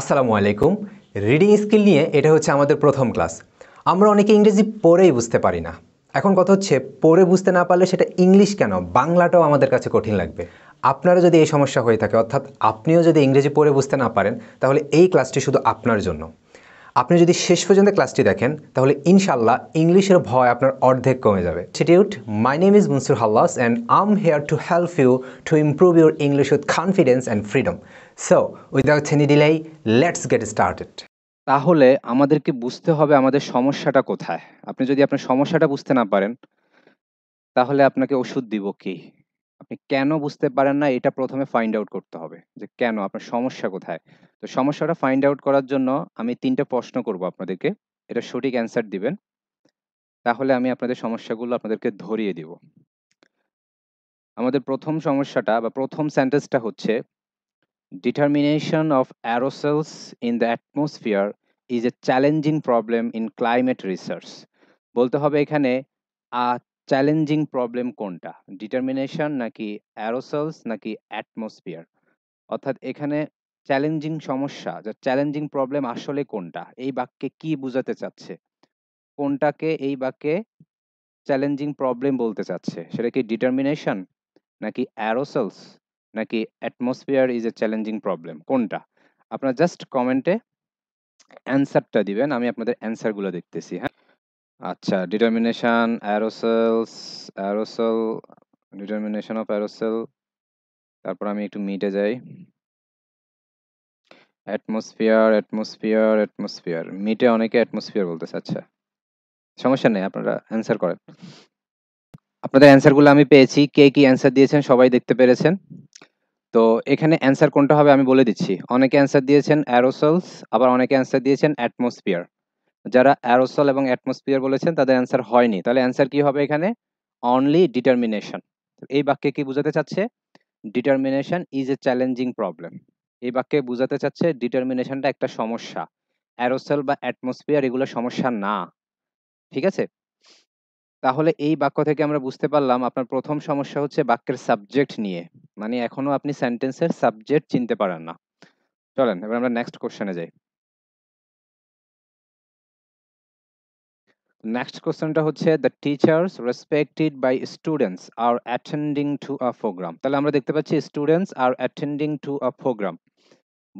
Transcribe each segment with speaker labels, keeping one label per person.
Speaker 1: আসসালামু আলাইকুম reading skill নিয়ে এটা হচ্ছে আমাদের প্রথম ক্লাস আমরা অনেকে ইংরেজি পড়েই বুঝতে পারি না এখন কথা হচ্ছে পড়ে বুঝতে না পারলে সেটা ইংলিশ কেন বাংলাটাও আমাদের কাছে কঠিন লাগবে আপনারা যদি এই সমস্যা হয়ে থাকে অর্থাৎ আপনিও যদি ইংরেজি পড়ে বুঝতে না পারেন তাহলে এই ক্লাসটি শুধু আপনার জন্য আপনি যদি শেষ পর্যন্ত ক্লাসটি দেখেন তাহলে ইনশাল্লাহ ইংলিশের ভয় আপনার অর্ধেক কমে যাবে ছিটিউট my name is Munsur Hallas and I'm here to help you to improve your English with confidence and freedom so without any delay let's get started তাহলে আমাদেরকে বুঝতে হবে আমাদের সমস্যাটা কোথায় আপনি যদি আপনার সমস্যাটা বুঝতে না পারেন তাহলে আপনাকে ওষুধ দিব কি আপনি কেন বুঝতে পারেন না এটা প্রথমে ফাইন্ড আউট করতে হবে যে কেন আপনার সমস্যা কোথায় তো সমস্যাটা ফাইন্ড আউট করার জন্য আমি তিনটা প্রশ্ন করব আপনাদেরকে এটা সঠিক অ্যান্সার দিবেন তাহলে আমি আপনাদের সমস্যাগুলো আপনাদেরকে ধরিয়ে দিব আমাদের প্রথম সমস্যাটা বা প্রথম সেন্টেন্সটা হচ্ছে Determination of aerosols in the atmosphere is a challenging problem in climate research. বলতে হবে এখানে আ চ্যালেঞ্জিং প্রবলেম কোনটা ডিটারমিনেশন নাকি অ্যারোসলস নাকি অ্যাটমসফিয়ার অর্থাৎ এখানে চ্যালেঞ্জিং সমস্যা যা চ্যালেঞ্জিং প্রবলেম আসলে কোনটা এই বাক্যে কি বোঝাতে চাচ্ছে কোনটাকে এই বাক্যে চ্যালেঞ্জিং প্রবলেম বলতে চাচ্ছে সেটা কি ডিটারমিনেশন নাকি অ্যারোসলস নাকি atmosphere is a challenging problem কোনটা আপনার জাস্ট কমেন্টে অ্যান্সারটা দিবেন আমি আপনাদের অ্যান্সারগুলো দেখতেছি হ্যাঁ আচ্ছা determination aerosols aerosol determination of aerosol তারপর আমি একটু মিটে যাই অ্যাটমসফিয়ার অ্যাটমসফিয়ার অ্যাটমসফিয়ার মিটে অনেকে অ্যাটমসফিয়ার বলতেছে আচ্ছা সমস্যা নেই আপনারা অ্যান্সার করেন আপনাদের অ্যান্সারগুলো আমি পেয়েছি কে কি অ্যান্সার দিয়েছেন সবাই দেখতে পেরেছেন তো এখানে অ্যান্সার কোনটা হবে আমি বলে দিচ্ছি অনেকে অ্যান্সার দিয়েছেন অ্যারোসলস আবার অনেকে অ্যান্সার দিয়েছেন অ্যাটমসফিয়ার যারা অ্যারোসল এবং অ্যাটমসফিয়ার বলেছেন তাদের অ্যান্সার হয়নি তাহলে অ্যান্সার কি হবে এখানে অনলি ডিটারমিনেশন এই বাক্যে কি বোঝাতে চাচ্ছে determination is a challenging problem এই বাক্যে বোঝাতে চাচ্ছে ডিটারমিনেশনটা একটা সমস্যা অ্যারোসেল বা অ্যাটমসফিয়ার এগুলো সমস্যা না ঠিক আছে তাহলে এই বাক্য থেকে আমরা বুঝতে পারলাম আপনার প্রথম সমস্যা হচ্ছে বাক্যের সাবজেক্ট নিয়ে মানে এখনো আপনি সেন্টেন্সের সাবজেক্ট চিনতে পারেন না চলেন এবার আমরা নেক্সট কোশ্চেনে যাই নেক্সট কোশ্চেনটা হচ্ছে the teachers respected by students are attending to a program তাহলে আমরা দেখতে পাচ্ছি students are attending to a program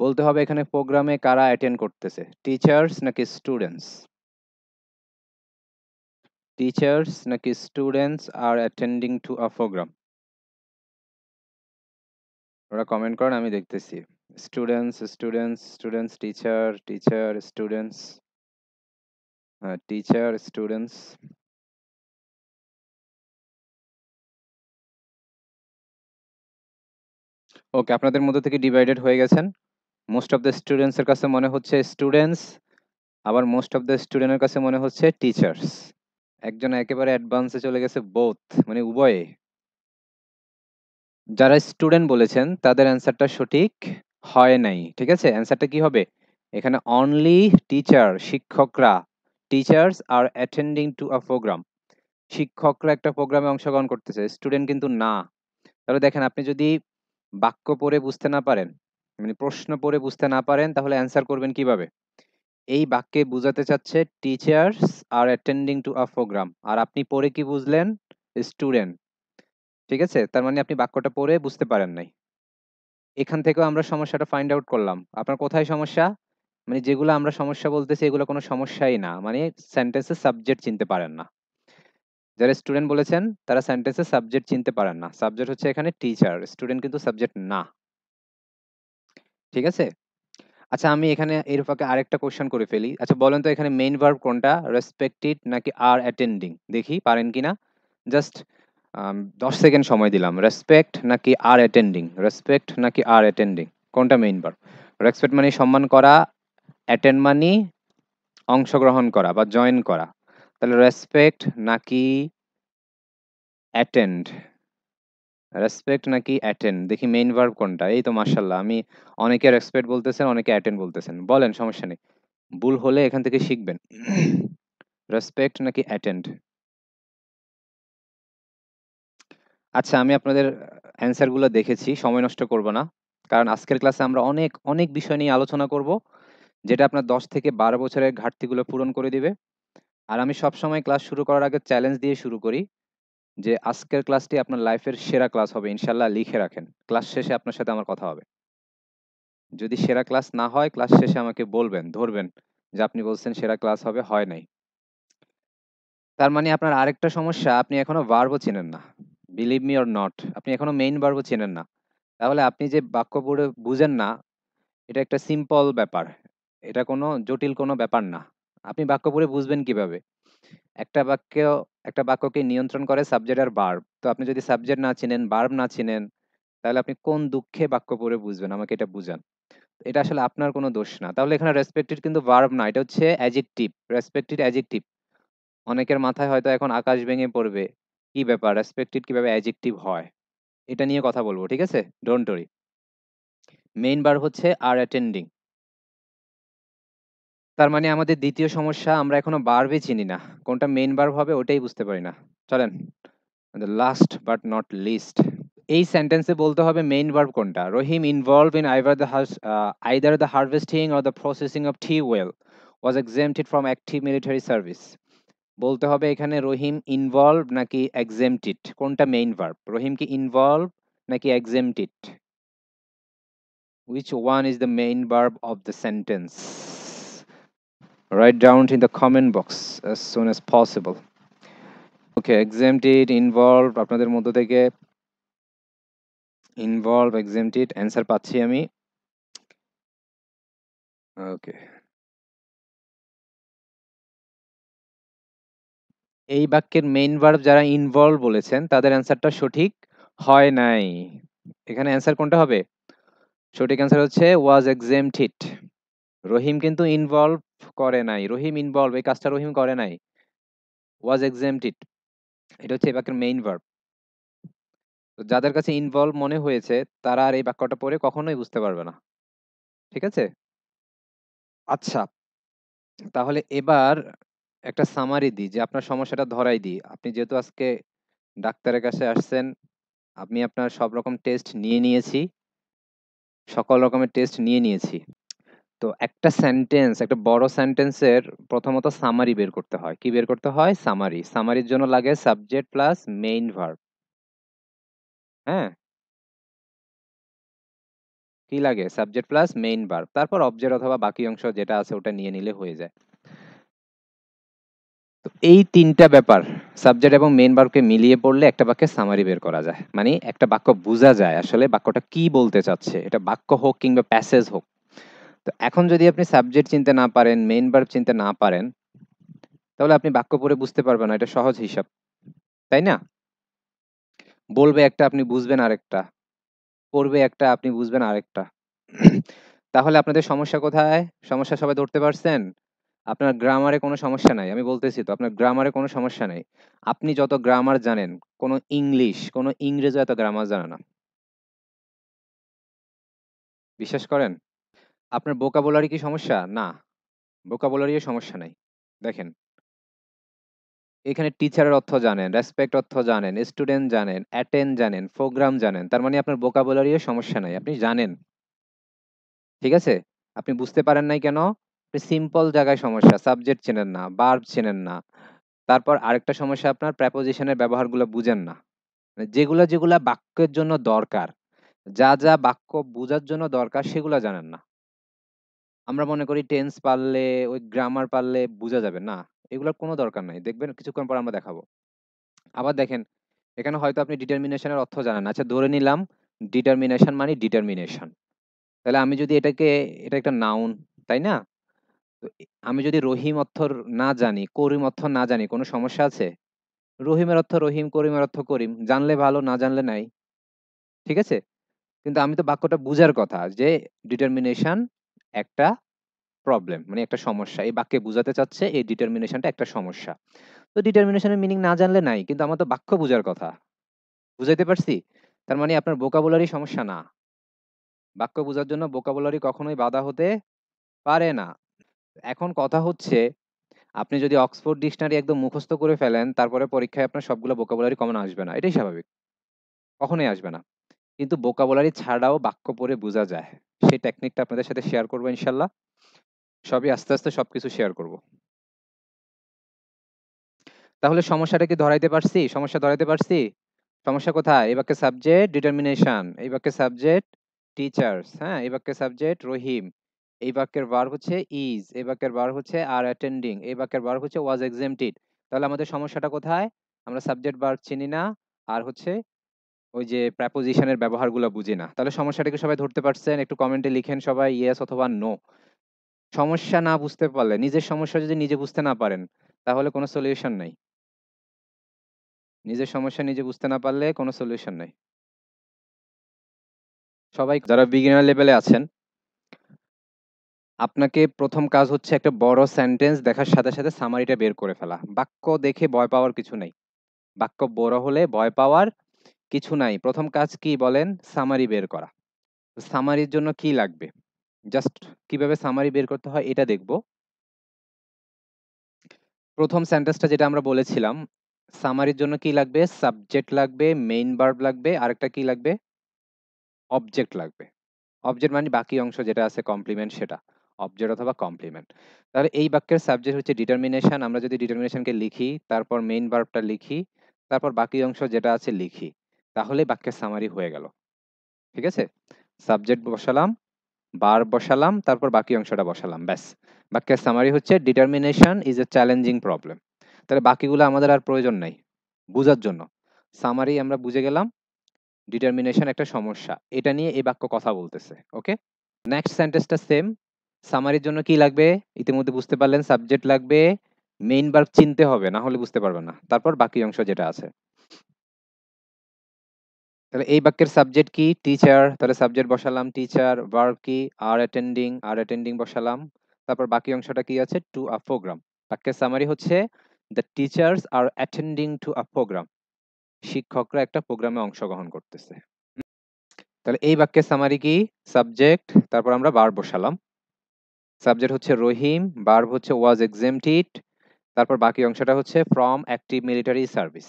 Speaker 1: বলতে হবে এখানে প্রোগ্রামে কারা অ্যাটেন্ড করতেছে টিচার্স নাকি স্টুডেন্টস টিচার্স নাকি students are attending to a program ওরা কমেন্ট করেন আমি দেখতেছি students students students teacher teacher students হ্যাঁ টিচার স্টুডেন্টস ওকে আপনাদের মধ্যে থেকে ডিভাইডেড হয়ে গেছেন মোস্ট অফ দ্য স্টুডেন্টসের কাছে মনে হচ্ছে স্টুডেন্টস আবার মোস্ট অফ দ্য স্টুডেন্টের কাছে মনে হচ্ছে টিচার্স একজন একেবারে অ্যাডভান্সে চলে গেছে বোথ মানে উভয়ে যারা স্টুডেন্ট বলেছেন তাদের অ্যান্সারটা সঠিক হয় নাই ঠিক আছে অ্যান্সারটা কি হবে এখানে অনলি টিচার শিক্ষকরা teachers are attending to a program শিক্ষকরা একটা প্রোগ্রামে অংশগ্রহণ করতেছে স্টুডেন্ট কিন্তু না তাহলে দেখেন আপনি যদি বাক্য পড়ে বুঝতে না পারেন মানে প্রশ্ন পড়ে বুঝতে না পারেন তাহলে অ্যান্সার করবেন কিভাবে এই বাক্যে বুঝাতে চাচ্ছে teachers are attending to a program আর আপনি পড়ে কি বুঝলেন স্টুডেন্ট ঠিক আছে তার মানে আপনি বাক্যটা পড়ে বুঝতে পারেন নাই এখান থেকেও আমরা সমস্যাটা ফাইন্ড আউট করলাম আপনার কোথায় সমস্যা মানে যেগুলো আমরা সমস্যা বলতেছি এগুলো কোনো সমস্যাই না মানে সেন্টেন্সের সাবজেক্ট চিনতে পারেন না যারা স্টুডেন্ট বলেছেন তারা সেন্টেন্সের সাবজেক্ট চিনতে পারেন না সাবজেক্ট হচ্ছে এখানে টিচার স্টুডেন্ট কিন্তু সাবজেক্ট না ঠিক আছে আচ্ছা আমি এখানে এর ফাঁকে আরেকটা কোশ্চেন করে ফেলি আচ্ছা বলেন তো এখানে মেইন ভার্ব কোনটা রেসপেক্টেড নাকি আর অ্যাটেন্ডিং দেখি পারেন কি না জাস্ট দশ সেকেন্ড সময় দিলাম রেসপেক্ট নাকি আর অ্যাটেন্ডিং রেসপেক্ট নাকি আর অ্যাটেন্ডিং কোনটা মেইন ভার্ব রেসপেক্ট মানে সম্মান করা অ্যাটেন্ড মানে অংশগ্রহণ করা বা জয়েন করা তাহলে রেসপেক্ট নাকি অ্যাটেন্ড রেসপেক্ট নাকি অ্যাটেন্ড দেখি মেইন ভার্ব কোনটা এই তো মার্শাল্লাহ আমি অনেকে রেসপেক্ট বলতেছেন অনেকে অ্যাটেন্ড বলতেছেন বলেন সমস্যা নেই ভুল হলে এখান থেকে শিখবেন রেসপেক্ট নাকি অ্যাটেন্ড আচ্ছা আমি আপনাদের অ্যান্সারগুলো দেখেছি সময় নষ্ট করব না কারণ আজকের ক্লাসে আমরা অনেক অনেক বিষয় নিয়ে আলোচনা করব যেটা আপনার দশ থেকে বারো বছরের ঘাটতিগুলো পূরণ করে দিবে আর আমি সবসময় ক্লাস শুরু করার আগে চ্যালেঞ্জ দিয়ে শুরু করি যে আজকের ক্লাসটি আপনার লাইফের সেরা ক্লাস হবে ইনশাল্লাহ লিখে রাখেন ক্লাস শেষে আপনার সাথে আমার কথা হবে যদি সেরা ক্লাস না হয় ক্লাস শেষে আমাকে বলবেন ধরবেন যে আপনি বলছেন সেরা ক্লাস হবে হয় নাই তার মানে আপনার আরেকটা সমস্যা আপনি এখনো ভার্বও চেনেন না বিলিভ মি অর নট আপনি এখনো মেইন ভার্বও চেনেন না তাহলে আপনি যে বাক্য পড়ে বুঝেন না এটা একটা সিম্পল ব্যাপার এটা কোনো জটিল কোনো ব্যাপার না আপনি বাক্য পড়ে বুঝবেন কিভাবে একটা বাক্য একটা বাক্যকে নিয়ন্ত্রণ করে সাবজেক্ট আর বার্ব তো আপনি যদি সাবজেক্ট না চিনেন বার্ব না চিনেন তাহলে আপনি কোন দুঃখে বাক্য পড়ে বুঝবেন আমাকে এটা বুঝান এটা আসলে আপনার কোনো দোষ না তাহলে এখানে রেসপেক্টেড কিন্তু বার্ব না এটা হচ্ছে অ্যাজেক্টিভ রেসপেক্টেড অ্যাজেকটিভ অনেকের মাথায় হয়তো এখন আকাশ ভেঙে পড়বে কি ব্যাপার রেসপেক্টেড কিভাবে অ্যাজেকটিভ হয় এটা নিয়ে কথা বলবো ঠিক আছে ডোন্ট ওরি মেইন বার হচ্ছে আর অ্যাটেন্ডিং তার মানে আমাদের দ্বিতীয় সমস্যা আমরা এখনো বার্বই চিনি না কোনটা মেন বার্ব হবে ওটাই বুঝতে পারি না চলেন লাস্ট বাট নট লিস্ট এই সেন্টেন্সে বলতে হবে মেইন ভার্ব কোনটা Rahim involve in either the হার্স either the harvesting or the processing of tea well was exempted from active military service বলতে হবে এখানে রহিম ইনভলভ নাকি এক্সেমটেড কোনটা মেইন ভার্ব রহিম কি ইনভলভ নাকি exempted which one is the main verb of the sentence write down in the comment box as soon as possible okay exam date involved আপনাদের মধ্য থেকে involved exam date অ্যানসার পাচ্ছি আমি ওকে এই বাক্যের মেইন ভার্ব যারা involve বলেছেন তাদের অ্যান্সারটা সঠিক হয় নাই এখানে অ্যান্সার কোনটা হবে সঠিক অ্যান্সার হচ্ছে ওয়াজ এক্সেমটেড রহিম কিন্তু ইনভলভ করে নাই রহিম ইনভলভ এই কাজটা রহিম করে নাই ওয়াজ এক্সেমটেড এটা হচ্ছে এই বাক্যের মেইন ভার্ব তো যাদের কাছে ইনভলভ মনে হয়েছে তারা আর এই বাক্যটা পড়ে কখনোই বুঝতে পারবে না ঠিক আছে আচ্ছা তাহলে এবার একটা সামারি দিই যে আপনার সমস্যাটা ধরাই দিই আপনি যেহেতু আজকে ডাক্তারের কাছে আসছেন আমি আপনার সব রকম টেস্ট নিয়ে নিয়েছি সকল রকমের টেস্ট নিয়ে নিয়েছি তো একটা সেন্টেন্স একটা বড় সেন্টেন্সের প্রথমত সামারি বের করতে হয় কি বের করতে হয় সামারি সামারির জন্য লাগে সাবজেক্ট প্লাস মেইন ভার্ব হ্যাঁ কি লাগে সাবজেক্ট প্লাস মেইন ভার্ব তারপর অবজেক্ট অথবা বাকি অংশ যেটা আছে ওটা নিয়ে নিলে হয়ে যায় তো এই তিনটা ব্যাপার সাবজেক্ট এবং মেইন ভার্বকে মিলিয়ে পড়লে একটা বাক্যে সামারি বের করা যায় মানে একটা বাক্য বোঝা যায় আসলে বাক্যটা কি বলতে চাচ্ছে এটা বাক্য হোক কিংবা প্যাসেজ হোক তো এখন যদি আপনি সাবজেক্ট চিনতে না পারেন মেইন ভার্ব চিনতে না পারেন তাহলে আপনি বাক্য পড়ে বুঝতে পারবেন না এটা সহজ হিসাব তাই না বলবে একটা আপনি বুঝবেন আরেকটা পড়বে একটা আপনি বুঝবেন আরেকটা তাহলে আপনাদের সমস্যা কোথায় সমস্যা সবাই ধরতে পারছেন আপনার গ্রামারে কোনো সমস্যা নাই আমি বলতেছি তো আপনার গ্রামারে কোনো সমস্যা নাই আপনি যত গ্রামার জানেন কোনো ইংলিশ কোনো ইংরেজও এত গ্রামার জানে না বিশ্বাস করেন আপনার বোকাবোলারি কি সমস্যা না বোকাবোলারিও সমস্যা নাই দেখেন এখানে টিচারের অর্থ জানেন রেসপেক্ট অর্থ জানেন স্টুডেন্ট জানেন অ্যাটেন্ড জানেন প্রোগ্রাম জানেন তার মানে আপনার বোকাবোলারিও সমস্যা নাই আপনি জানেন ঠিক আছে আপনি বুঝতে পারেন নাই কেন সিম্পল জায়গায় সমস্যা সাবজেক্ট চেনেন না বার্ব চেনেন না তারপর আরেকটা সমস্যা আপনার প্রেপোজিশনের ব্যবহারগুলো বুঝেন না যেগুলো মানে যেগুলো বাক্যের জন্য দরকার যা যা বাক্য বোঝার জন্য দরকার সেগুলো জানেন না আমরা মনে করি টেন্স পারলে, ওই গ্রামার পারলে বোঝা যাবে। না, এগুলোর কোনো দরকার নাই। দেখবেন কিছুক্ষণ পর আমরা দেখাবো। আবার দেখেন, এখানে হয়তো আপনি ডিটারমিনেশন এর অর্থ জানেন না। আচ্ছা ধরে নিলাম ডিটারমিনেশন মানে ডিটারমিনেশন। তাহলে আমি যদি এটাকে এটা একটা নাউন, তাই না? তো আমি যদি রহিম অর্থ না জানি, করিম অর্থ না জানি, কোনো সমস্যা আছে? রহিমের অর্থ রহিম, করিমের অর্থ করিম। জানলে ভালো, না জানলে নাই। ঠিক আছে? কিন্তু আমি তো বাক্যটা বুঝার কথা যে ডিটারমিনেশন একটা প্রবলেম মানে একটা সমস্যা এই বাক্যে বোঝাতে চাচ্ছে এই ডিটারমিনেশনটা একটা সমস্যা তো ডিটারমিনেশনের মিনিং না জানলে নাই কিন্তু আমার তো বাক্য বোঝার কথা বুঝাইতে পারছি তার মানে আপনার বোকাবুলারি সমস্যা না বাক্য বোঝার জন্য বোকাবুলারি কখনোই বাধা হতে পারে না এখন কথা হচ্ছে আপনি যদি অক্সফোর্ড ডিকশনারি একদম মুখস্থ করে ফেলেন তারপরে পরীক্ষায় আপনার সবগুলো বোকাবুলারি কমন আসবে না এটাই স্বাভাবিক কখনোই আসবে না কিন্তু বোকাবুলারি ছাড়াও বাক্য পড়ে বোঝা যায় সেই টেকনিকটা আপনাদের সাথে শেয়ার করবো ইনশাল্লাহ সবই আস্তে আস্তে সব কিছু শেয়ার করব তাহলে সমস্যাটা কি ধরাইতে পারছি সমস্যা ধরাইতে পারছি সমস্যা কোথায় এই বাক্যে সাবজেক্ট ডিটারমিনেশন এই বাক্যে সাবজেক্ট টিচার্স হ্যাঁ এই বাক্যে সাবজেক্ট রহিম এই বাক্যের বার হচ্ছে ইজ এই বাক্যের বার হচ্ছে আর অ্যাটেন্ডিং এই বাক্যের বার হচ্ছে ওয়াজ এক্সেমটেড তাহলে আমাদের সমস্যাটা কোথায় আমরা সাবজেক্ট বার চিনি না আর হচ্ছে ওই যে প্র্যাপোজিশনের ব্যবহারগুলো বুঝি না তাহলে সমস্যাটাকে সবাই ধরতে পারছেন একটু কমেন্টে লিখেন সবাই ইয়েস অথবা নো সমস্যা না বুঝতে পারলে নিজের সমস্যা যদি নিজে বুঝতে না পারেন তাহলে কোনো সলিউশন নাই নিজের সমস্যা নিজে বুঝতে না পারলে কোনো সলিউশন নাই সবাই যারা বিগিনার লেভেলে আছেন আপনাকে প্রথম কাজ হচ্ছে একটা বড় সেন্টেন্স দেখার সাথে সাথে সামারিটা বের করে ফেলা বাক্য দেখে ভয় পাওয়ার কিছু নেই বাক্য বড় হলে ভয় পাওয়ার কিছু নাই প্রথম কাজ কি বলেন সামারি বের করা সামারির জন্য কি লাগবে জাস্ট কিভাবে সামারি বের করতে হয় এটা দেখব প্রথম সেন্টেন্সটা যেটা আমরা বলেছিলাম সামারির জন্য কি লাগবে সাবজেক্ট লাগবে মেইন ভার্ব লাগবে আরেকটা কি লাগবে অবজেক্ট লাগবে অবজেক্ট মানে বাকি অংশ যেটা আছে কমপ্লিমেন্ট সেটা অবজেক্ট অথবা কমপ্লিমেন্ট তাহলে এই বাক্যের সাবজেক্ট হচ্ছে ডিটারমিনেশন আমরা যদি ডিটারমিনেশনকে লিখি তারপর মেইন ভার্বটা লিখি তারপর বাকি অংশ যেটা আছে লিখি তাহলে বাক্যের সামারি হয়ে গেল ঠিক আছে সাবজেক্ট বসালাম বার বসালাম তারপর বাকি অংশটা বসালাম ব্যাস বাক্যের সামারি হচ্ছে determination is a challenging problem তাহলে বাকিগুলো আমাদের আর প্রয়োজন নাই বুঝার জন্য সামারি আমরা বুঝে গেলাম ডিটারমিনেশন একটা সমস্যা এটা নিয়ে এই বাক্য কথা বলতেছে ওকে নেক্সট সেন্টেন্সটা সেম সামারির জন্য কি লাগবে ইতিমধ্যে বুঝতে পারলেন সাবজেক্ট লাগবে মেইন বার্ব চিনতে হবে না হলে বুঝতে পারবে না তারপর বাকি অংশ যেটা আছে তাহলে এই বাক্যের সাবজেক্ট কি টিচার তাহলে সাবজেক্ট বসালাম টিচার ভার্ব কি আর অ্যাটেন্ডিং আর অ্যাটেন্ডিং বসালাম তারপর বাকি অংশটা কি আছে টু আ প্রোগ্রাম বাক্যের সামারি হচ্ছে the teachers are attending to a program শিক্ষকরা একটা প্রোগ্রামে অংশগ্রহণ করতেছে তাহলে এই বাক্যের সামারি কি সাবজেক্ট তারপর আমরা বার বসালাম সাবজেক্ট হচ্ছে রহিম বার হচ্ছে ওয়াজ এক্সেমটিড তারপর বাকি অংশটা হচ্ছে ফ্রম অ্যাক্টিভ মিলিটারি সার্ভিস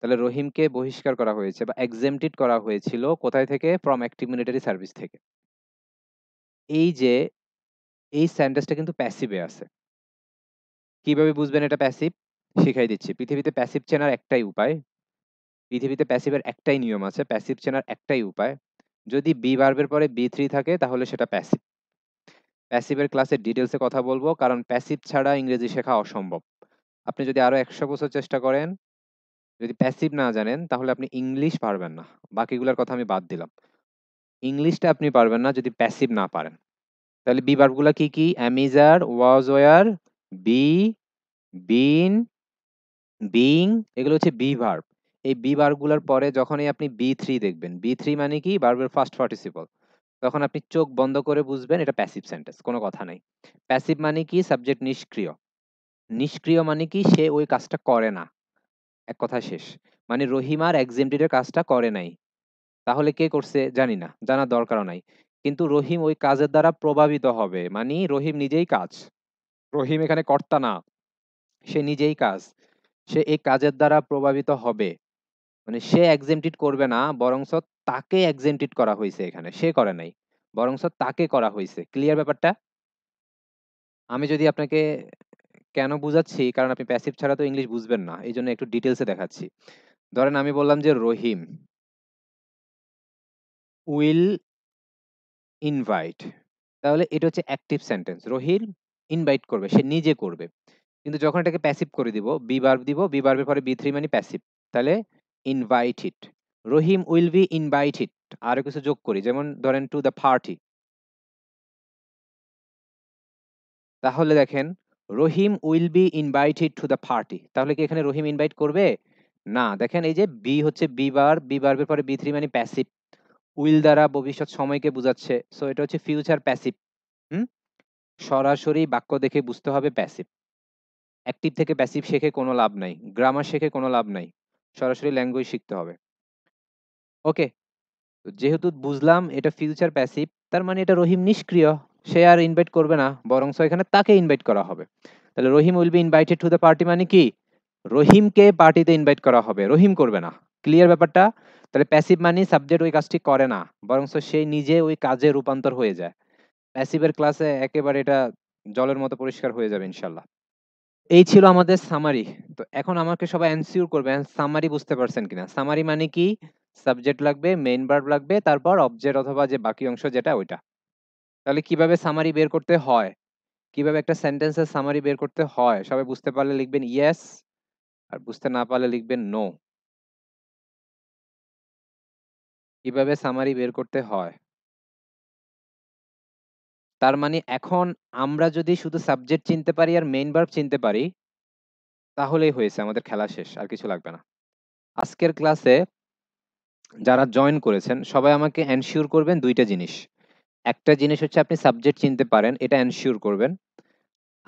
Speaker 1: তাহলে রহিমকে বহিষ্কার করা হয়েছে বা এক্সেমটেড করা হয়েছিল কোথায় থেকে ফ্রম অ্যাক্টিভ মিলিটারি সার্ভিস থেকে এই যে এই স্যান্ডাসটা কিন্তু প্যাসিভে আছে কিভাবে বুঝবেন এটা প্যাসিভ শিখাই দিচ্ছি পৃথিবীতে প্যাসিভ চেনার একটাই উপায় পৃথিবীতে প্যাসিভের একটাই নিয়ম আছে প্যাসিভ চেনার একটাই উপায় যদি বি বার্বের পরে বি থ্রি থাকে তাহলে সেটা প্যাসিভ প্যাসিভের ক্লাসে ডিটেলসে কথা বলবো কারণ প্যাসিভ ছাড়া ইংরেজি শেখা অসম্ভব আপনি যদি আরও একশো বছর চেষ্টা করেন যদি প্যাসিভ না জানেন তাহলে আপনি ইংলিশ পারবেন না বাকিগুলোর কথা আমি বাদ দিলাম ইংলিশটা আপনি পারবেন না যদি প্যাসিভ না পারেন তাহলে বি বার্বগুলো কি কি am is are was were be been being এগুলো হচ্ছে বি ভার্ব এই বি বারগুলোর পরে যখনই আপনি বি থ্রি দেখবেন বি থ্রি মানে কি বার্বের ফার্স্ট পার্টিসিপল তখন আপনি চোখ বন্ধ করে বুঝবেন এটা প্যাসিভ সেন্টেন্স কোনো কথা নাই প্যাসিভ মানে কি সাবজেক্ট নিষ্ক্রিয় নিষ্ক্রিয় মানে কি সে ওই কাজটা করে না এক কথা শেষ মানে রহিমার এক্সিমটিটের কাজটা করে নাই তাহলে কে করছে জানি না জানার দরকারও নাই কিন্তু রহিম ওই কাজের দ্বারা প্রভাবিত হবে মানে রহিম নিজেই কাজ রহিম এখানে কর্তা না সে নিজেই কাজ সে এই কাজের দ্বারা প্রভাবিত হবে মানে সে এক্সেমটিড করবে না বরংস তাকে এক্সেমটিড করা হয়েছে এখানে সে করে নাই বরংস তাকে করা হয়েছে ক্লিয়ার ব্যাপারটা আমি যদি আপনাকে কেন বুঝাচ্ছি কারণ আপনি প্যাসিভ ছাড়া তো ইংলিশ বুঝবেন না এই জন্য একটু ডিটেলসে দেখাচ্ছি ধরেন আমি বললাম যে রহিম উইল ইনভাইট তাহলে এটা হচ্ছে অ্যাক্টিভ সেন্টেন্স রহিম ইনভাইট করবে সে নিজে করবে কিন্তু যখন এটাকে প্যাসিভ করে দিব বি বার্ভ দিব বি বার্ভের পরে বি থ্রি মানে প্যাসিভ তাহলে invite it Rahim will be invite it আরো কিছু যোগ করি যেমন ধরেন টু দ্য পার্টি তাহলে দেখেন Rahim will be invited to the party তাহলে কি এখানে রহিম ইনভাইট করবে না দেখেন এই যে বি হচ্ছে বি বার বি বার্বের পরে বি থ্রি মানে প্যাসিভ উইল দ্বারা ভবিষ্যৎ সময়কে বোঝাচ্ছে সো এটা হচ্ছে ফিউচার প্যাসিভ হুম সরাসরি বাক্য দেখে বুঝতে হবে প্যাসিভ অ্যাক্টিভ থেকে প্যাসিভ শেখে কোনো লাভ নাই গ্রামার শেখে কোনো লাভ নাই সরাসরি ল্যাঙ্গুয়েজ শিখতে হবে ওকে যেহেতু বুঝলাম এটা ফিউচার প্যাসিভ তার মানে এটা রহিম নিষ্ক্রিয় সে আর ইনভাইট করবে না বরং এখানে তাকে ইনভাইট করা হবে তাহলে Rahim will be invited to the party মানে কি রহিমকে পার্টিতে ইনভাইট করা হবে রহিম করবে না ক্লিয়ার ব্যাপারটা তাহলে প্যাসিভ মানে সাবজেক্ট ওই কাজটি করে না বরং সে নিজে ওই কাজে রূপান্তর হয়ে যায় প্যাসিভের ক্লাসে একেবারে এটা জলের মতো পরিষ্কার হয়ে যাবে ইনশাল্লাহ এই ছিল আমাদের সামারি তো এখন আমাকে সবাই অ্যানসিওর করবেন সামারি বুঝতে পারছেন কিনা সামারি মানে কি সাবজেক্ট লাগবে মেইন ভার্ব লাগবে তারপর অবজেক্ট অথবা যে বাকি অংশ যেটা ওইটা তাহলে কিভাবে সামারি বের করতে হয় কিভাবে একটা সেন্টেন্সের সামারি বের করতে হয় সবাই বুঝতে পারলে লিখবেন ইয়েস আর বুঝতে না পারলে লিখবেন নো কিভাবে সামারি বের করতে হয় তার মানে এখন আমরা যদি শুধু সাবজেক্ট চিনতে পারি আর মেইন ভার্ব চিনতে পারি তাহলেই হয়েছে আমাদের খেলা শেষ আর কিছু লাগবে না আজকের ক্লাসে যারা জয়েন করেছেন সবাই আমাকে এনশিওর করবেন দুইটা জিনিস একটা জিনিস হচ্ছে আপনি সাবজেক্ট চিনতে পারেন এটা এনশিওর করবেন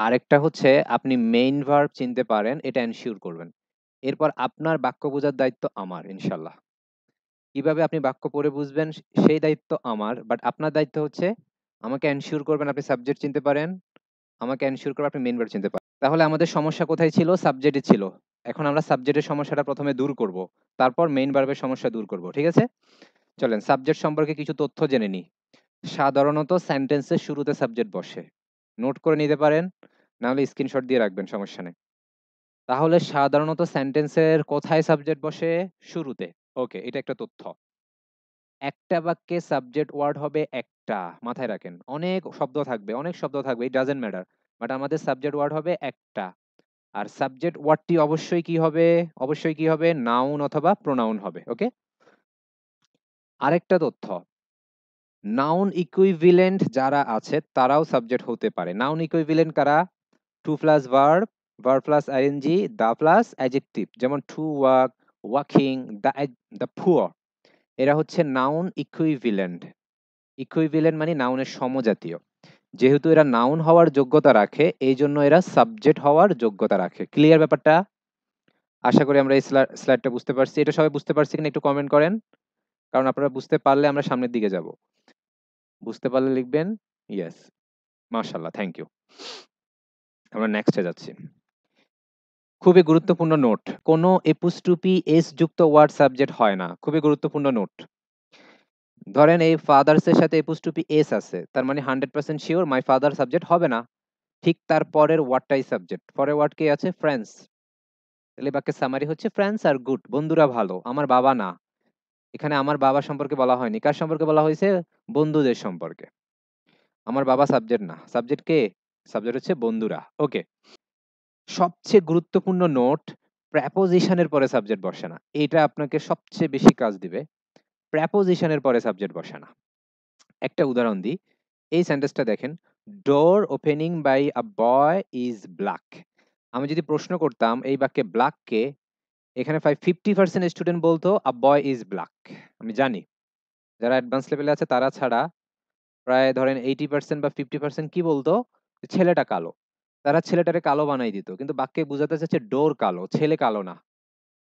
Speaker 1: আরেকটা হচ্ছে আপনি মেইন ভার্ব চিনতে পারেন এটা এনশিওর করবেন এরপর আপনার বাক্য বোঝার দায়িত্ব আমার ইনশাল্লাহ কিভাবে আপনি বাক্য পড়ে বুঝবেন সেই দায়িত্ব আমার বাট আপনার দায়িত্ব হচ্ছে আমাকে এনশিওর করবেন আপনি সাবজেক্ট চিনতে পারেন আমাকে এনশিওর করবেন আপনি মেইন ভার্ব চিনতে পারেন তাহলে আমাদের সমস্যা কোথায় ছিল সাবজেক্টে ছিল এখন আমরা সাবজেক্টের সমস্যাটা প্রথমে দূর করব তারপর মেইন ভার্বের সমস্যা দূর করব ঠিক আছে চলেন সাবজেক্ট সম্পর্কে কিছু তথ্য জেনে নিই সাধারণত সেন্টেন্সের শুরুতে সাবজেক্ট বসে নোট করে নিতে পারেন নাহলে স্ক্রিনশট দিয়ে রাখবেন সমস্যা নেই তাহলে সাধারণত সেন্টেন্সের কোথায় সাবজেক্ট বসে শুরুতে ওকে এটা একটা তথ্য একটা বাক্যে সাবজেক্ট ওয়ার্ড হবে একটা মাথায় রাখেন অনেক শব্দ থাকবে অনেক শব্দ থাকবে ইট ডাজেন্ট ম্যাটার বাট আমাদের সাবজেক্ট ওয়ার্ড হবে একটা আর সাবজেক্ট ওয়ার্ডটি অবশ্যই কি হবে অবশ্যই কি হবে নাউন অথবা প্রোনাউন হবে ওকে আরেকটা তথ্য নাউন ইকুইভিলেন্ট যারা আছে তারাও সাবজেক্ট হতে পারে নাউন ইকুইভিলেন্ট কারা to plus verb verb plus ING the plus adjective যেমন to walk walking the the poor এরা হচ্ছে নাউন ইকুইভিলেন্ট ইকুইভিলেন্ট মানে নাউনের সমজাতীয় যেহেতু এরা নাউন হওয়ার যোগ্যতা রাখে এই জন্য এরা সাবজেক্ট হওয়ার যোগ্যতা রাখে ক্লিয়ার ব্যাপারটা আশা করি আমরা এই স্লাইডটা বুঝতে পারছি এটা সবাই বুঝতে পারছি কিনা একটু কমেন্ট করেন কারণ আপনারা বুঝতে পারলে আমরা সামনের দিকে যাব বুঝতে পারলে লিখবেন ইয়েস মার্শাল্লাহ থ্যাংক ইউ আমরা নেক্সটে যাচ্ছি খুবই গুরুত্বপূর্ণ নোট কোনো এপুস্টুপি এস যুক্ত ওয়ার্ড সাবজেক্ট হয় না খুবই গুরুত্বপূর্ণ নোট ধরেন এই ফাদার্সের সাথে এপুস্টুপি এস আছে তার মানে hundred percent sure my father subject হবে না ঠিক তার পরের ওয়ার্ডটাই সাবজেক্ট পরের ওয়ার্ড কে আছে ফ্রেন্ডস তাহলে বাক্যের সামারি হচ্ছে ফ্রেন্ডস আর গুড বন্ধুরা ভালো আমার বাবা না এখানে আমার বাবা সম্পর্কে বলা হয়নি কার সম্পর্কে বলা হয়েছে বন্ধুদের সম্পর্কে আমার বাবা সাবজেক্ট না সাবজেক্ট কে সাবজেক্ট হচ্ছে বন্ধুরা ওকে সবচেয়ে গুরুত্বপূর্ণ নোট প্র্যাপোজিশনের পরে সাবজেক্ট বসে না এটা আপনাকে সবচেয়ে বেশি কাজ দিবে প্র্যাপোজিশনের পরে সাবজেক্ট বসে না একটা উদাহরণ দিই এই সেন্টেন্সটা দেখেন door opening by a boy is black আমি যদি প্রশ্ন করতাম এই বাক্যে ব্ল্যাককে এখানে প্রায় ফিফটি পার্সেন্ট স্টুডেন্ট বলতো আ বয় ইজ ব্ল্যাক আমি জানি যারা অ্যাডভান্স লেভেলে আছে তারা ছাড়া প্রায় ধরেন এইটি পার্সেন্ট বা ফিফটি পার্সেন্ট কী বলতো ছেলেটা কালো তারা ছেলেটারে কালো বানাই দিত কিন্তু বাক্যে বুঝাতে চাচ্ছে ডোর কালো ছেলে কালো না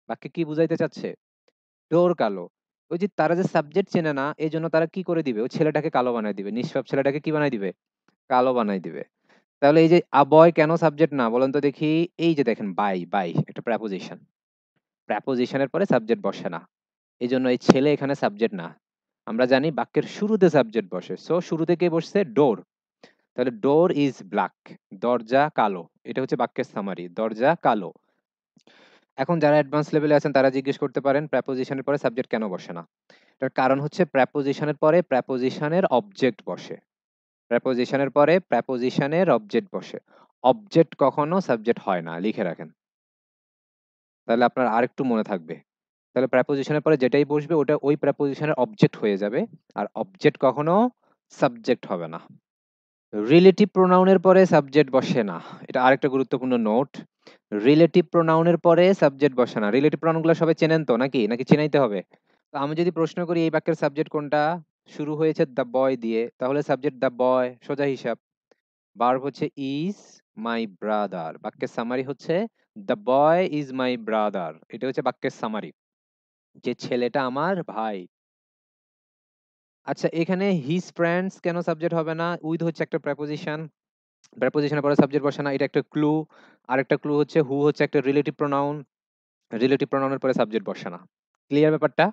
Speaker 1: বাক্যে কি বুঝাইতে চাচ্ছে ডোর কালো ওই যে তারা যে সাবজেক্ট চেনে না এই জন্য তারা কি করে দিবে ওই ছেলেটাকে কালো বানাই দিবে নিষ্পাপ ছেলেটাকে কি বানাই দিবে কালো বানাই দিবে তাহলে এই যে আবয় কেন সাবজেক্ট না বলেন তো দেখি এই যে দেখেন বাই বাই একটা প্রাপোজিশন প্রাপোজিশনের পরে সাবজেক্ট বসে না এই জন্য এই ছেলে এখানে সাবজেক্ট না আমরা জানি বাক্যের শুরুতে সাবজেক্ট বসে সো শুরুতে থেকে বসছে ডোর তাহলে ডোর ইজ ব্ল্যাক দরজা কালো এটা হচ্ছে বাক্যের সামারি দরজা কালো এখন যারা অ্যাডভান্স লেভেলে আছেন তারা জিজ্ঞেস করতে পারেন প্র্যাপোজিশনের পরে সাবজেক্ট কেন বসে না এটার কারণ হচ্ছে প্র্যাপোজিশনের পরে প্র্যাপোজিশনের অবজেক্ট বসে প্র্যাপোজিশনের পরে প্র্যাপোজিশনের অবজেক্ট বসে অবজেক্ট কখনো সাবজেক্ট হয় না লিখে রাখেন তাহলে আপনার আর একটু মনে থাকবে তাহলে প্র্যাপোজিশনের পরে যেটাই বসবে ওটা ওই প্র্যাপোজিশনের অবজেক্ট হয়ে যাবে আর অবজেক্ট কখনো সাবজেক্ট হবে না রিলেটিভ প্রোনাউনের পরে সাবজেক্ট বসে না এটা আরেকটা গুরুত্বপূর্ণ নোট রিলেটিভ প্রোনাউনের পরে সাবজেক্ট বসে না রিলেটিভ প্রোনাউনগুলো সবাই চেনেন তো নাকি নাকি চেনাইতে হবে তো আমি যদি প্রশ্ন করি এই বাক্যের সাবজেক্ট কোনটা শুরু হয়েছে দ্য বয় দিয়ে তাহলে সাবজেক্ট দ্য বয় সোজা হিসাব বার হচ্ছে ইজ মাই ব্রাদার বাক্যের সামারি হচ্ছে the boy is my brother এটা হচ্ছে বাক্যের সামারি যে ছেলেটা আমার ভাই আচ্ছা এখানে হিজ ফ্রেন্ডস কেন সাবজেক্ট হবে না উইথ হচ্ছে একটা প্রেপোজিশন প্রেপোজিশনের পরে সাবজেক্ট বসে না এটা একটা ক্লু আর একটা ক্লু হচ্ছে হু হচ্ছে একটা রিলেটিভ প্রোনাউন রিলেটিভ প্রোনাউনের পরে সাবজেক্ট বসে না ক্লিয়ার ব্যাপারটা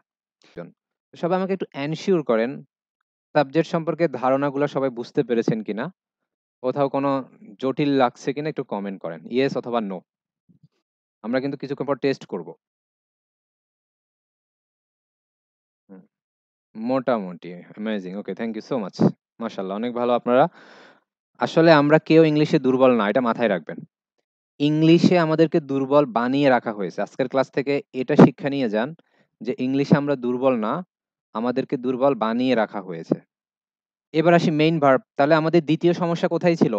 Speaker 1: সবাই আমাকে একটু অ্যানশিওর করেন সাবজেক্ট সম্পর্কে ধারণাগুলো সবাই বুঝতে পেরেছেন কিনা কোথাও কোনো জটিল লাগছে কিনা একটু কমেন্ট করেন ইয়েস অথবা নো আমরা কিন্তু কিছুক্ষণ পর টেস্ট করব মোটামুটি amazing okay thank you so much মাশাল্লাহ অনেক ভালো আপনারা আসলে আমরা কেউ ইংলিশে দুর্বল না এটা মাথায় রাখবেন ইংলিশে আমাদেরকে দুর্বল বানিয়ে রাখা হয়েছে আজকের ক্লাস থেকে এটা শিক্ষা নিয়ে যান যে ইংলিশে আমরা দুর্বল না আমাদেরকে দুর্বল বানিয়ে রাখা হয়েছে এবার আসি মেইন ভার্ব তাহলে আমাদের দ্বিতীয় সমস্যা কোথায় ছিল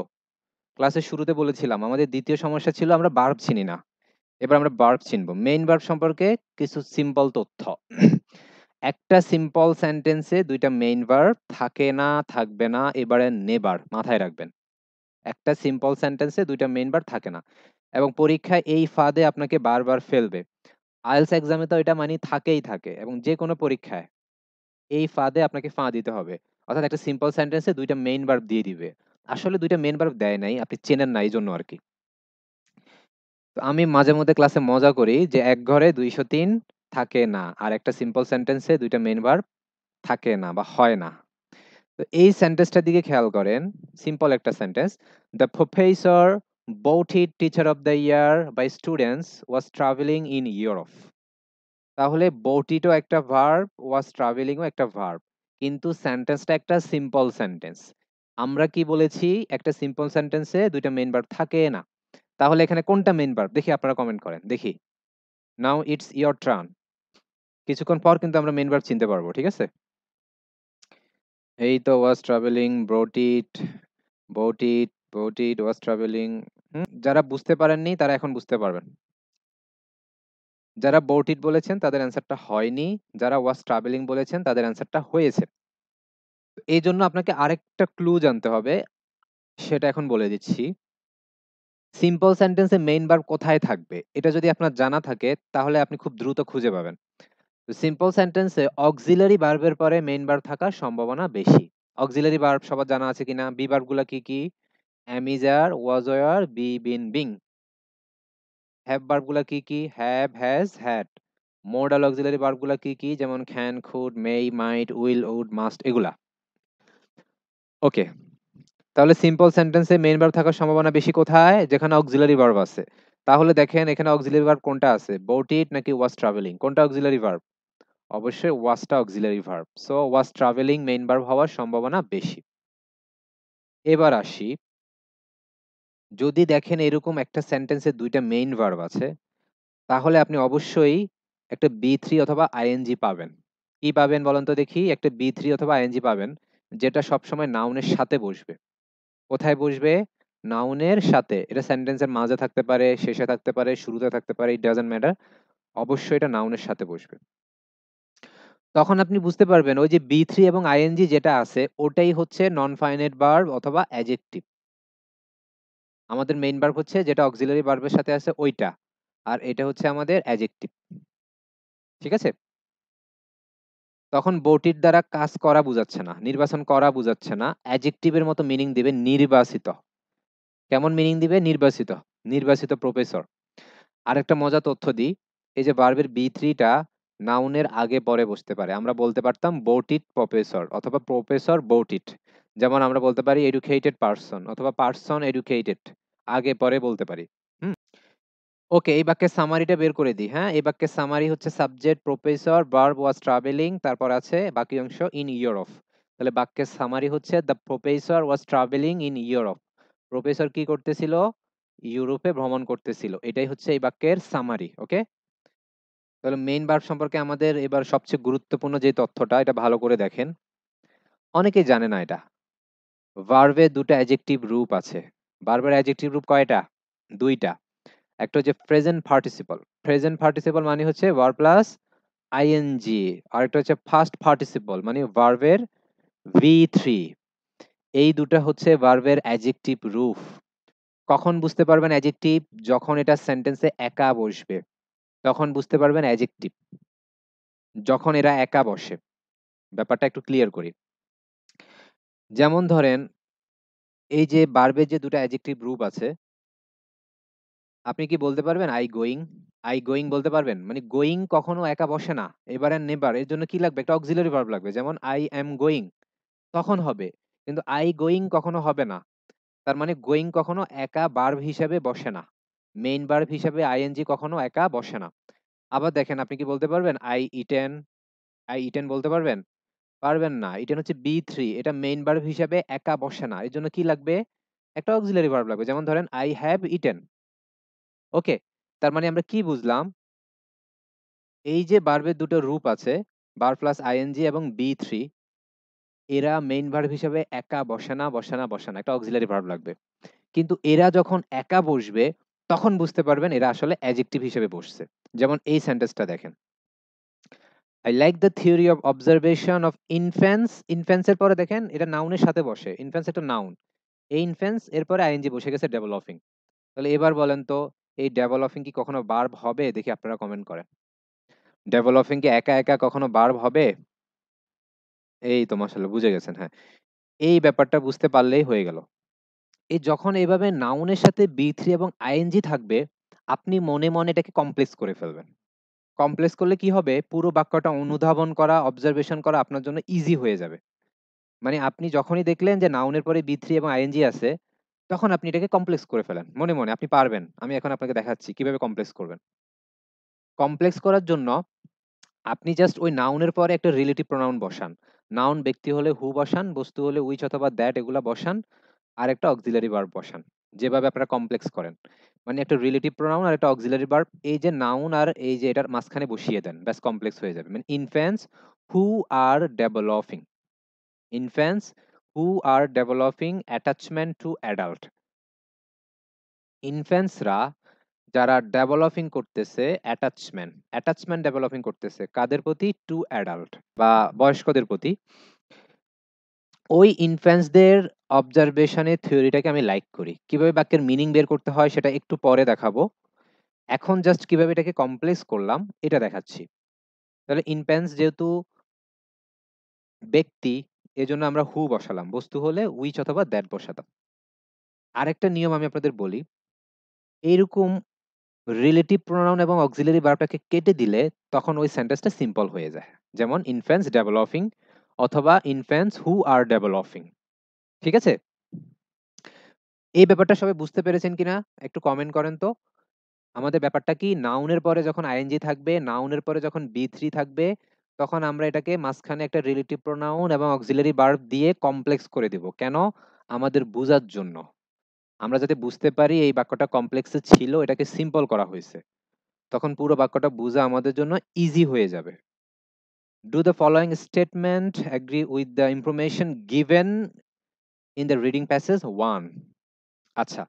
Speaker 1: ক্লাসের শুরুতে বলেছিলাম আমাদের দ্বিতীয় সমস্যা ছিল আমরা ভার্ব চিনি না এবার আমরা বার্ব চিনব মেইন বার্ব সম্পর্কে কিছু সিম্পল তথ্য একটা সিম্পল সেন্টেন্সে দুইটা মেইন বার্ব থাকে না থাকবে না এবারে নেবার মাথায় রাখবেন একটা সিম্পল সেন্টেন্সে দুইটা মেইন ভার্ব থাকে না এবং পরীক্ষা এই ফাঁদে আপনাকে বারবার ফেলবে আইএলস এক্সামে তো এটা মানে থাকেই থাকে এবং যে কোনো পরীক্ষায় এই ফাঁদে আপনাকে ফাঁ দিতে হবে অর্থাৎ একটা সিম্পল সেন্টেন্সে দুইটা মেইন বার্ব দিয়ে দিবে আসলে দুইটা মেইন বার্ব দেয় নাই আপনি চেনেন না এই জন্য আর কি আমি মাঝে মধ্যে ক্লাসে মজা করি যে এক ঘরে দুইশো তিন থাকে না আর একটা সিম্পল সেন্টেন্সে দুইটা মেন বার থাকে না বা হয় না তো এই সেন্টেন্সটার দিকে খেয়াল করেন সিম্পল একটা sentence the professor voted teacher of the year by students was travelling in Europe তাহলে বৌটিটও একটা ভার্ব ওয়াজ ট্রাভেলিংও একটা ভার্ব কিন্তু সেন্টেন্সটা একটা সিম্পল সেন্টেন্স আমরা কি বলেছি একটা সিম্পল সেন্টেন্সে দুইটা মেন বার থাকে না তাহলে এখানে কোনটা মেন ভার্ব দেখি আপনারা কমেন্ট করেন দেখি নাও ইটস ইয়োর ট্রান কিছুক্ষণ পর কিন্তু আমরা মেন ভার্ব চিনতে পারবো ঠিক আছে এই তো ওয়াজ ট্রাভেলিং ব্রোট ইট voted voted was travelling যারা বুঝতে পারেননি তারা এখন বুঝতে পারবেন যারা বোট ইট বলেছেন তাদের অ্যান্সারটা হয়নি যারা ওয়াজ ট্রাভেলিং বলেছেন তাদের অ্যান্সারটা হয়েছে এই জন্য আপনাকে আরেকটা ক্লু জানতে হবে সেটা এখন বলে দিচ্ছি সিম্পল সেন্টেন্সে মেইন ভার্ব কোথায় থাকবে এটা যদি আপনার জানা থাকে তাহলে আপনি খুব দ্রুত খুঁজে পাবেন সিম্পল সেন্টেন্সে অক্সিলারি ভার্বের পরে মেইন ভার্ব থাকার সম্ভাবনা বেশি অক্সিলারি ভার্ব সবার জানা আছে কিনা বি ভার্বগুলো কি কি am is are was were be been being have ভার্বগুলো কি কি have has had modal auxiliary ভার্বগুলো কি কি যেমন can could may might will would must এগুলা ওকে তাহলে সিম্পল সেন্টেন্সে মেইন ভার্ব থাকার সম্ভাবনা বেশি কোথায় যেখানে অক্সিলারি ভার্ব আছে তাহলে দেখেন এখানে অক্সিলারি ভার্ব কোনটা আছে বোট ইট নাকি ওয়াজ ট্রাভেলিং কোনটা অক্সিলারি ভার্ব অবশ্যই ওয়াজটা auxiliary verb so was travelling main verb হওয়ার সম্ভাবনা বেশি এবার আসি যদি দেখেন এরকম একটা সেন্টেন্সে দুইটা মেইন ভার্ব আছে তাহলে আপনি অবশ্যই একটা বি থ্রি অথবা আইএনজি পাবেন কি পাবেন বলেন তো দেখি একটা বি থ্রি অথবা আইএনজি পাবেন যেটা সবসময় নাউনের সাথে বসবে কোথায় বসবে নাউনের সাথে এটা সেন্টেন্সের মাঝে থাকতে পারে শেষে থাকতে পারে শুরুতে থাকতে পারে ইট ডাজেন্ট ম্যাটার অবশ্যই এটা নাউনের সাথে বসবে তখন আপনি বুঝতে পারবেন ওই যে বি থ্রি এবং আইএনজি যেটা আছে ওটাই হচ্ছে নন ফাইনেট বার্ব অথবা অ্যাজেক্টিভ আমাদের মেইন বার্ব হচ্ছে যেটা অক্সিলারি বার্বের সাথে আছে ওইটা আর এটা হচ্ছে আমাদের অ্যাজেক্টিভ ঠিক আছে তখন বউটির দ্বারা কাজ করা বুঝাচ্ছে না নির্বাচন করা বুঝাচ্ছে না অ্যাজেক্টিভের মতো মিনিং দিবে নির্বাচিত কেমন মিনিং দিবে নির্বাচিত নির্বাচিত প্রফেসর আরেকটা মজা তথ্য দিই এই যে বার্বের বি থ্রিটা নাউনের আগে পরে বসতে পারে আমরা বলতে পারতাম বোটিট প্রফেসর অথবা প্রফেসর বোটিট যেমন আমরা বলতে পারি এডুকেটেড পার্সন অথবা পার্সন এডুকেটেড আগে পরে বলতে পারি ওকে এই বাক্যের সামারিটা বের করে দিই হ্যাঁ এই বাক্যের সামারি হচ্ছে subject professor verb was travelling তারপর আছে বাকি অংশ ইন ইউরোপ তাহলে বাক্যের সামারি হচ্ছে the professor was travelling in Europe professor কি করতেছিল ইউরোপে ভ্রমণ করতেছিল এটাই হচ্ছে এই বাক্যের সামারি ওকে তাহলে মেইন বার্ব সম্পর্কে আমাদের এবার সবচেয়ে গুরুত্বপূর্ণ যে তথ্যটা এটা ভালো করে দেখেন অনেকেই জানে না এটা ভার্বের দুটো অ্যাজেক্টিভ রূপ আছে ভার্বের অ্যাজেক্টিভ রূপ কয়টা দুইটা একটা হচ্ছে প্রেজেন্ট পার্টিসিপাল প্রেজেন্ট পার্টিসিপাল মানে হচ্ছে ভার প্লাস আইএনজি একটা হচ্ছে ফার্স্ট পার্টিসিপাল মানে ভার্ভের ভি থ্রি এই দুটা হচ্ছে ভার্ভের অ্যাজেকটিভ রুফ কখন বুঝতে পারবেন অ্যাজেকটিভ যখন এটা সেন্টেন্সে একা বসবে তখন বুঝতে পারবেন অ্যাজেকটিভ যখন এরা একা বসে ব্যাপারটা একটু ক্লিয়ার করি যেমন ধরেন এই যে বার্বের যে দুটো অ্যাজেকটিভ রূপ আছে আপনি কি বলতে পারবেন আই গোয়িং? আই গোয়িং বলতে পারবেন? মানে গোয়িং কখনো একা বসে না। এবার অ্যান্ড নেবার এর জন্য কি লাগবে? একটা অক্সিলারি ভার্ব লাগবে। যেমন আই অ্যাম গোয়িং তখন হবে। কিন্তু আই গোয়িং কখনো হবে না। তার মানে গোয়িং কখনো একা বার্ব হিসেবে বসে না। মেইন ভার্ব হিসেবে জি কখনো একা বসে না। আবার দেখেন আপনি কি বলতে পারবেন আই ইটেন আই ইটেন বলতে পারবেন? পারবেন না। ইটেন হচ্ছে বি থ্রি এটা মেইন বার্ভ হিসেবে একা বসে না। এর জন্য কি লাগবে? একটা অক্সিলারি ভার্ব লাগবে। যেমন ধরেন আই হ্যাভ ইটেন ওকে তার মানে আমরা কি বুঝলাম এই যে বার্বের দুটো রূপ আছে বার প্লাস আইএনজি এবং বি থ্রি এরা মেইন ভার্ব হিসাবে একা বসানা বসানা বসানা একটা অক্সিলারি ভার্ব লাগবে কিন্তু এরা যখন একা বসবে তখন বুঝতে পারবেন এরা আসলে অ্যাজেক্টিভ হিসেবে বসছে যেমন এই সেন্টেন্সটা দেখেন I like the theory of observation of infants ইনফ্যান্সের পরে দেখেন এটা নাউনের সাথে বসে ইনফেন্স একটা নাউন এই ইনফেন্স এরপরে আইএনজি বসে গেছে ডেভেলপিং তাহলে এবার বলেন তো এই ডেভেলপিং কি কখনো বার্ব হবে দেখি আপনারা কমেন্ট করেন ডেভেলপিং কি একা একা কখনো বার্ব হবে এই তো মাসাল্লাহ বুঝে গেছেন হ্যাঁ এই ব্যাপারটা বুঝতে পারলেই হয়ে গেল এই যখন এইভাবে নাউনের সাথে বি থ্রি এবং আইএনজি থাকবে আপনি মনে মনে এটাকে কমপ্লেক্স করে ফেলবেন কমপ্লেক্স করলে কি হবে পুরো বাক্যটা অনুধাবন করা অবজারভেশন করা আপনার জন্য ইজি হয়ে যাবে মানে আপনি যখনই দেখলেন যে নাউনের পরে বি থ্রি এবং আইএনজি আছে তখন আপনি এটাকে কমপ্লেক্স করে ফেলেন। মনে, মনে আপনি পারবেন। আমি এখন আপনাকে দেখাচ্ছি কিভাবে কমপ্লেক্স করবেন। কমপ্লেক্স করার জন্য আপনি জাস্ট ওই নাউনের পরে একটা রিলেটিভ প্রোনাউন বসান। নাউন ব্যক্তি হলে হু বসান, বস্তু হলে উইচ অথবা দ্যাট এগুলা বসান। আর একটা অক্সিলারি বার্ব বসান। যেভাবে আপনারা কমপ্লেক্স করেন। মানে একটা রিলেটিভ প্রোনাউন আর একটা অক্সিলারি বার্ব এই যে নাউন আর এই যে এটার মাঝখানে বসিয়ে দেন। ব্যাস কমপ্লেক্স হয়ে যাবে। মানে infants who are developing infants who are developing attachment to adult ইনফেন্সরা যারা ডেভেলপিং করতেছে অ্যাটাচমেন্ট অ্যাটাচমেন্ট ডেভেলপিং করতেছে কাদের প্রতি টু অ্যাডাল্ট বা বয়স্কদের প্রতি ওই ইনফেন্সদের অবজারভেশনের থিওরিটাকে আমি লাইক করি কিভাবে বাক্যের মিনিং বের করতে হয় সেটা একটু পরে দেখাবো এখন জাস্ট কিভাবে এটাকে কমপ্লেক্স করলাম এটা দেখাচ্ছি তাহলে ইনফ্যান্স যেহেতু ব্যক্তি এজন্য আমরা হু বসালাম বস্তু হলে উইচ অথবা দ্যাট বসাতাম আরেকটা নিয়ম আমি আপনাদের বলি এইরকম রিলেটিভ প্রোনাউন এবং অক্সিলারি বারোটাকে কেটে দিলে তখন ওই সেন্টেন্সটা সিম্পল হয়ে যায় যেমন ইনফ্যান্স ডেভেলপিং অথবা ইনফ্যান্স হু আর ডেভেলপিং ঠিক আছে এই ব্যাপারটা সবাই বুঝতে পেরেছেন কিনা একটু কমেন্ট করেন তো আমাদের ব্যাপারটা কি নাউনের পরে যখন আইএনজি থাকবে নাউনের পরে যখন বি থ্রি থাকবে তখন আমরা এটাকে মাঝখানে একটা রিলেটিভ প্রোনাউন এবং অক্সিলারি বার্ব দিয়ে কমপ্লেক্স করে দেব কেন আমাদের বোঝার জন্য আমরা যাতে বুঝতে পারি এই বাক্যটা কমপ্লেক্সে ছিল এটাকে সিম্পল করা হয়েছে তখন পুরো বাক্যটা বোঝা আমাদের জন্য ইজি হয়ে যাবে do the following statement agree with the information given in the reading passage one আচ্ছা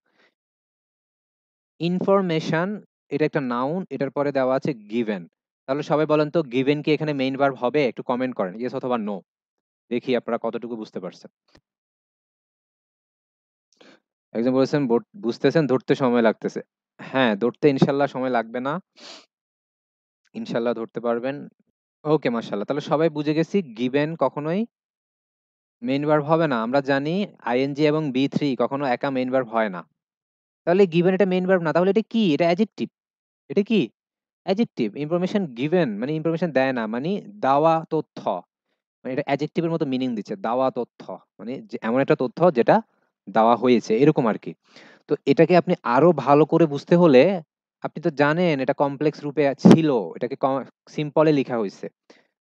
Speaker 1: ইনফরমেশান এটা একটা নাউন এটার পরে দেওয়া আছে গিভেন তাহলে সবাই বলেন তো গিভেন কি এখানে মেইন ভার্ব হবে একটু কমেন্ট করেন ইয়েস অথবা নো দেখি আপনারা কতটুকু বুঝতে পারছেন একজন বলেছেন বুঝতেছেন ধরতে সময় লাগতেছে হ্যাঁ ধরতে ইনশাল্লাহ সময় লাগবে না ইনশাল্লাহ ধরতে পারবেন ওকে মার্শাল্লাহ তাহলে সবাই বুঝে গেছি গিভেন কখনোই মেইন ভার্ব হবে না আমরা জানি আইএনজি এবং বি থ্রি কখনো একা মেইন ভার্ব হয় না তাহলে গিভেন এটা মেইন ভার্ব না তাহলে এটা কি এটা অ্যাজেক্টিভ এটা কি অ্যাজেক্টিভ ইনফরমেশন গিভেন মানে ইনফরমেশন দেয় না মানে দাওয়া তথ্য মানে এটা অ্যাজেক্টিভের মতো মিনিং দিচ্ছে দাওয়া তথ্য মানে এমন একটা তথ্য যেটা দেওয়া হয়েছে এরকম আর কি তো এটাকে আপনি আরো ভালো করে বুঝতে হলে আপনি তো জানেন এটা কমপ্লেক্স রূপে ছিল এটাকে সিম্পলে লেখা হয়েছে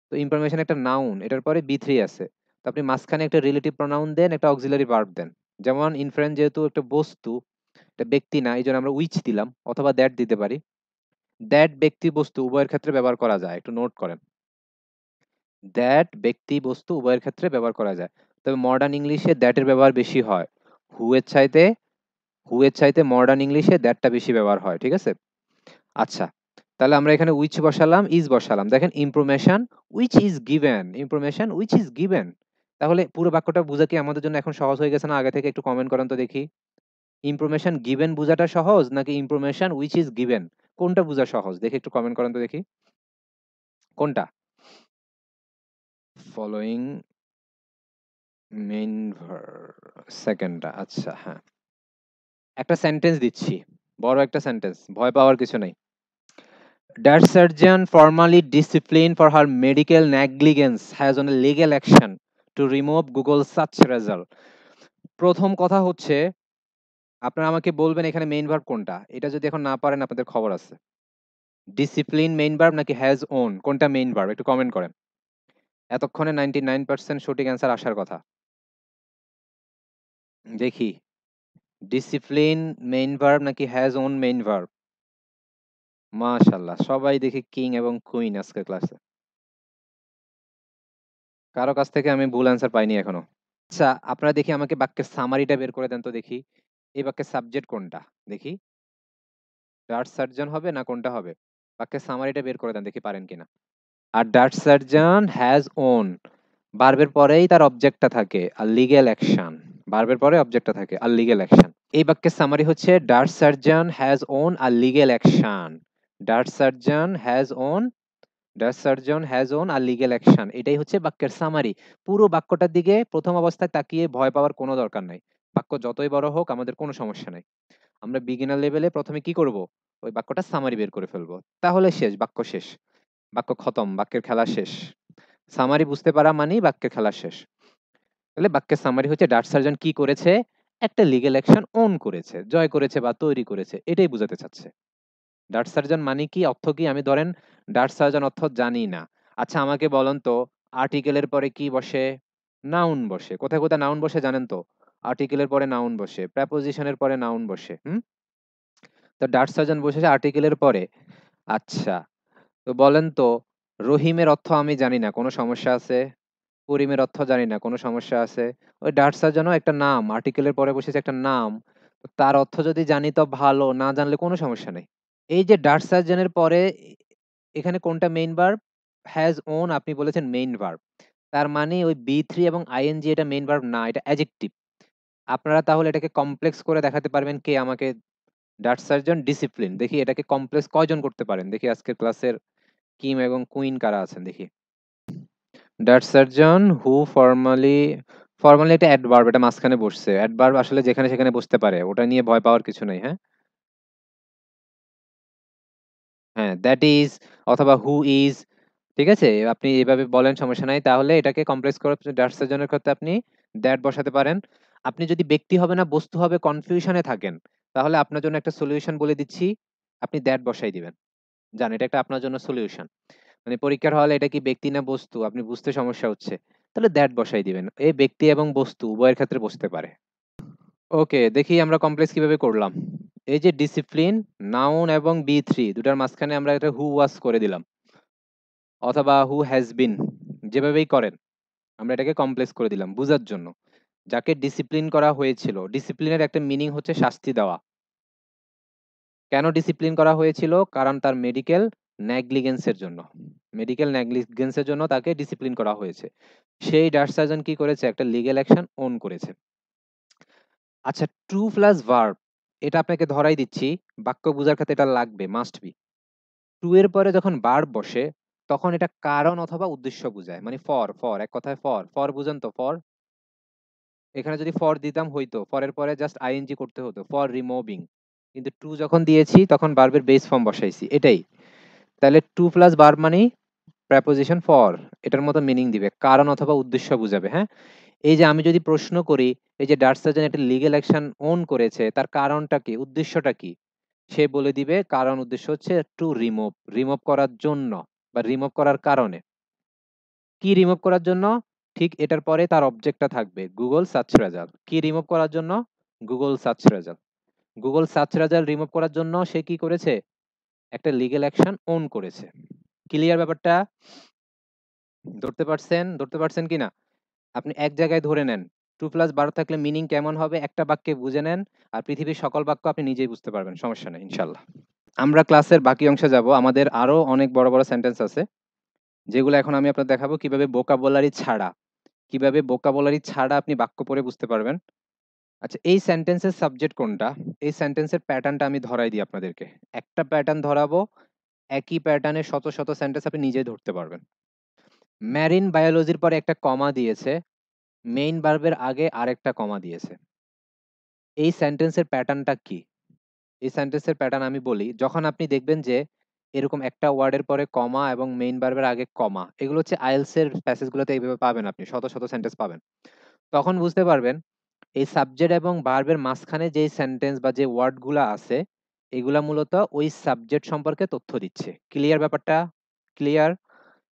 Speaker 1: তো ইনফরমেশন একটা নাউন এটার পরে বি থ্রি আছে তো আপনি মাঝখানে একটা রিলেটিভ প্রনাউন দেন একটা অক্সিলারি ভার্ব দেন যেমন ইনফ্লুয়েন্স যেহেতু একটা বস্তু একটা ব্যক্তি না এই জন্য আমরা উইচ দিলাম অথবা দ্যাট দিতে পারি দ্যাট ব্যক্তি বস্তু উভয়ের ক্ষেত্রে ব্যবহার করা যায় একটু নোট করেন দ্যাট ব্যক্তি বস্তু উভয়ের ক্ষেত্রে ব্যবহার করা যায় তবে মডার্ন ইংলিশে দ্যাটের ব্যবহার বেশি হয় হুয়ের চাইতে হুয়ের চাইতে মডার্ন ইংলিশে দ্যাটটা বেশি ব্যবহার হয় ঠিক আছে আচ্ছা তাহলে আমরা এখানে উইচ বসালাম ইজ বসালাম দেখেন information which is given information which is given তাহলে পুরো বাক্যটা বোঝা কি আমাদের জন্য এখন সহজ হয়ে গেছে না আগে থেকে একটু কমেন্ট করেন তো দেখি ইনফরমেশন গিভেন বোঝাটা সহজ নাকি ইনফরমেশন উইচ ইজ গিভেন কোনটা বুঝা সহজ দেখি একটু কমেন্ট করেন তো দেখি কোনটা ফলোয়িং মেইন সেকেন্ডটা আচ্ছা হ্যাঁ একটা সেন্টেন্স দিচ্ছি বড় একটা সেন্টেন্স ভয় পাওয়ার কিছু নাই Dutch surgeon formally discipline for her medical negligence has won legal action to remove Google search result প্রথম কথা হচ্ছে আপনারা আমাকে বলবেন এখানে মেইন ভার্ব কোনটা এটা যদি এখন না পারেন আপনাদের খবর আছে ডিসিপ্লিন মেইন ভার্ব নাকি হ্যাজ ওন কোনটা মেইন ভার্ব একটু কমেন্ট করেন এতক্ষণে নাইনটি নাইন পার্সেন্ট সঠিক অ্যান্সার আসার কথা দেখি ডিসিপ্লিন মেইন ভার্ব নাকি হ্যাজ ওন মেইন ভার্ব মাশাল্লাহ সবাই দেখি কিং এবং কুইন আজকে ক্লাসে কারো কাছ থেকে আমি ভুল অ্যান্সার পাইনি এখনো আচ্ছা আপনারা দেখি আমাকে বাক্যের সামারিটা বের করে দেন তো দেখি এই বাক্যের সাবজেক্ট কোনটা দেখি ডার্ট সার্জন হবে না কোনটা হবে বাক্যের সামারিটা বের করে দেন দেখি পারেন কিনা আর ডার্ট সার্জন হ্যাজ ওন বার্বের পরেই তার অবজেক্টটা থাকে আর লিগেল অ্যাকশন বার্বের পরে অবজেক্টটা থাকে আর লিগেল অ্যাকশন এই বাক্যের সামারি হচ্ছে Dart surgeon has won a legal action Dart surgeon has won Dart surgeon has won a legal action এটাই হচ্ছে বাক্যের সামারি পুরো বাক্যটার দিকে প্রথম অবস্থায় তাকিয়ে ভয় পাওয়ার কোনো দরকার নাই বাক্য যতই বড় হোক আমাদের কোনো সমস্যা নাই আমরা বিগিনার লেভেলে প্রথমে কি করব ওই বাক্যটা সামারি বের করে ফেলবো তাহলে শেষ বাক্য শেষ বাক্য খতম বাক্যের খেলা শেষ সামারি বুঝতে পারা মানেই বাক্যের খেলা শেষ তাহলে বাক্যের সামারি হচ্ছে ডার্ট সার্জন কি করেছে একটা লিগেল অ্যাকশন অন করেছে জয় করেছে বা তৈরি করেছে এটাই বুঝাতে চাচ্ছে ডার্ট সার্জন মানে কি অর্থ কি আমি ধরেন ডার্ট সার্জন অর্থ জানি না আচ্ছা আমাকে বলেন তো আর্টিকেলের পরে কি বসে নাউন বসে কোথায় কোথায় নাউন বসে জানেন তো আর্টিকেলের পরে নাউন বসে প্রাপোজিশনের পরে নাউন বসে হুম তো ডাট সার্জন বসেছে আর্টিকেলের পরে আচ্ছা তো বলেন তো রহিমের অর্থ আমি জানি না কোনো সমস্যা আছে করিমের অর্থ জানি না কোনো সমস্যা আছে ওই ডাট সার্জনও একটা নাম আর্টিকেলের পরে বসেছে একটা নাম তার অর্থ যদি জানি তো ভালো না জানলে কোনো সমস্যা নেই এই যে ডাট সার্জনের পরে এখানে কোনটা মেইন ভার্ব হ্যাজ ওন আপনি বলেছেন মেইন ভার্ব তার মানে ওই বি থ্রি এবং আইএনজি এটা মেইন ভার্ব না এটা অ্যাজেক্টিভ আপনারা তাহলে এটাকে কমপ্লেক্স করে দেখাতে পারবেন কে আমাকে ডাট সার্জন ডিসিপ্লিন দেখি এটাকে কমপ্লেক্স কয়জন করতে পারেন দেখি আজকের ক্লাসের কিম এবং কুইন কারা আছেন দেখি Dutch surgeon who formally formally এটা অ্যাডবার্ব এটা মাঝখানে বসছে অ্যাডবার্ব আসলে যেখানে সেখানে বসতে পারে ওটা নিয়ে ভয় পাওয়ার কিছু নেই হ্যাঁ হ্যাঁ দ্যাট ইজ অথবা হু ইজ ঠিক আছে আপনি এভাবে বলেন সমস্যা নাই তাহলে এটাকে কমপ্লেক্স করে ডাট সার্জনের ক্ষেত্রে আপনি দ্যাট বসাতে পারেন আপনি যদি ব্যক্তি হবে না বস্তু হবে কনফিউশনে থাকেন তাহলে আপনার জন্য একটা সলিউশন বলে দিচ্ছি আপনি দ্যাট বসাই দিবেন জান এটা একটা আপনার জন্য সলিউশন মানে পরীক্ষার হলে এটা কি ব্যক্তি না বস্তু আপনি বুঝতে সমস্যা হচ্ছে তাহলে দ্যাট বসাই দিবেন এই ব্যক্তি এবং বস্তু উভয়ের ক্ষেত্রে বসতে পারে ওকে দেখি আমরা কমপ্লেক্স কিভাবে করলাম এই যে ডিসিপ্লিন নাউন এবং বি থ্রি দুটার মাঝখানে আমরা একটা হু ওয়াস করে দিলাম অথবা হু হ্যাজ বিন যেভাবেই করেন আমরা এটাকে কমপ্লেক্স করে দিলাম বুঝার জন্য যাকে ডিসিপ্লিন করা হয়েছিল ডিসিপ্লিনের একটা মিনিং হচ্ছে শাস্তি দেওয়া কেন ডিসিপ্লিন করা হয়েছিল কারণ তার মেডিকেল নেগলিগেন্সের জন্য মেডিকেল নেগলিগেন্সের জন্য তাকে ডিসিপ্লিন করা হয়েছে সেই ডার্ট সার্জন কি করেছে একটা লিগেল অ্যাকশন অন করেছে আচ্ছা ট্রু প্লাস ভার্ব এটা আপনাকে ধরাই দিচ্ছি বাক্য বোঝার ক্ষেত্রে এটা লাগবে মাস্ট বি টু এর পরে যখন বার বসে তখন এটা কারণ অথবা উদ্দেশ্য বুঝায় মানে ফর ফর এক কথায় ফর ফর বুঝেন তো ফর এখানে যদি ফর দিতাম হইতো ফরের পরে জাস্ট আইএনজি করতে হতো ফর রিমুভিং কিন্তু টু যখন দিয়েছি তখন বার্বের বেস ফর্ম বসাইছি এটাই তাহলে টু প্লাস বার মানে প্রেপোজিশন ফর এটার মতো মিনিং দিবে কারণ অথবা উদ্দেশ্য বুঝাবে হ্যাঁ এই যে আমি যদি প্রশ্ন করি এই যে ডার্ট সার্জন একটা লিগেল অ্যাকশন অন করেছে তার কারণটা কি উদ্দেশ্যটা কি সে বলে দিবে কারণ উদ্দেশ্য হচ্ছে টু রিমুভ রিমুভ করার জন্য বা রিমুভ করার কারণে কি রিমুভ করার জন্য ঠিক এটার পরে তার অবজেক্টটা থাকবে গুগল সার্চ রেজাল্ট কি রিমুভ করার জন্য Google search result Google search result remove করার জন্য সে কি করেছে একটা লিগেল অ্যাকশন অন করেছে ক্লিয়ার ব্যাপারটা ধরতে পারছেন ধরতে পারছেন কি না আপনি এক জায়গায় ধরে নেন টু প্লাস বারো থাকলে মিনিং কেমন হবে একটা বাক্যে বুঝে নেন আর পৃথিবীর সকল বাক্য আপনি নিজেই বুঝতে পারবেন সমস্যা নেই ইনশাল্লাহ আমরা ক্লাসের বাকি অংশে যাব আমাদের আরও অনেক বড় বড় সেন্টেন্স আছে যেগুলো এখন আমি আপনার দেখাবো কিভাবে বোকাবোলারি ছাড়া কিভাবে ভোকাবুলারি ছাড়া আপনি বাক্য পড়ে বুঝতে পারবেন আচ্ছা এই সেন্টেন্সের সাবজেক্ট কোনটা এই সেন্টেন্সের প্যাটার্নটা আমি ধরাই দিই আপনাদেরকে একটা প্যাটার্ন ধরাবো একই প্যাটার্নে শত শত সেন্টেন্স আপনি নিজে ধরতে পারবেন ম্যারিন বায়োলজির পরে একটা কমা দিয়েছে মেইন বার্বের আগে আরেকটা কমা দিয়েছে এই সেন্টেন্সের প্যাটার্নটা কি এই সেন্টেন্সের প্যাটার্ন আমি বলি যখন আপনি দেখবেন যে এরকম একটা ওয়ার্ডের পরে কমা এবং মেইন বার্বের আগে কমা এগুলো হচ্ছে আইএলস এর প্যাসেজগুলোতে এইভাবে পাবেন আপনি শত শত সেন্টেন্স পাবেন তখন বুঝতে পারবেন এই সাবজেক্ট এবং বার্বের মাঝখানে যে সেন্টেন্স বা যে ওয়ার্ডগুলো আছে এগুলা মূলত ওই সাবজেক্ট সম্পর্কে তথ্য দিচ্ছে ক্লিয়ার ব্যাপারটা ক্লিয়ার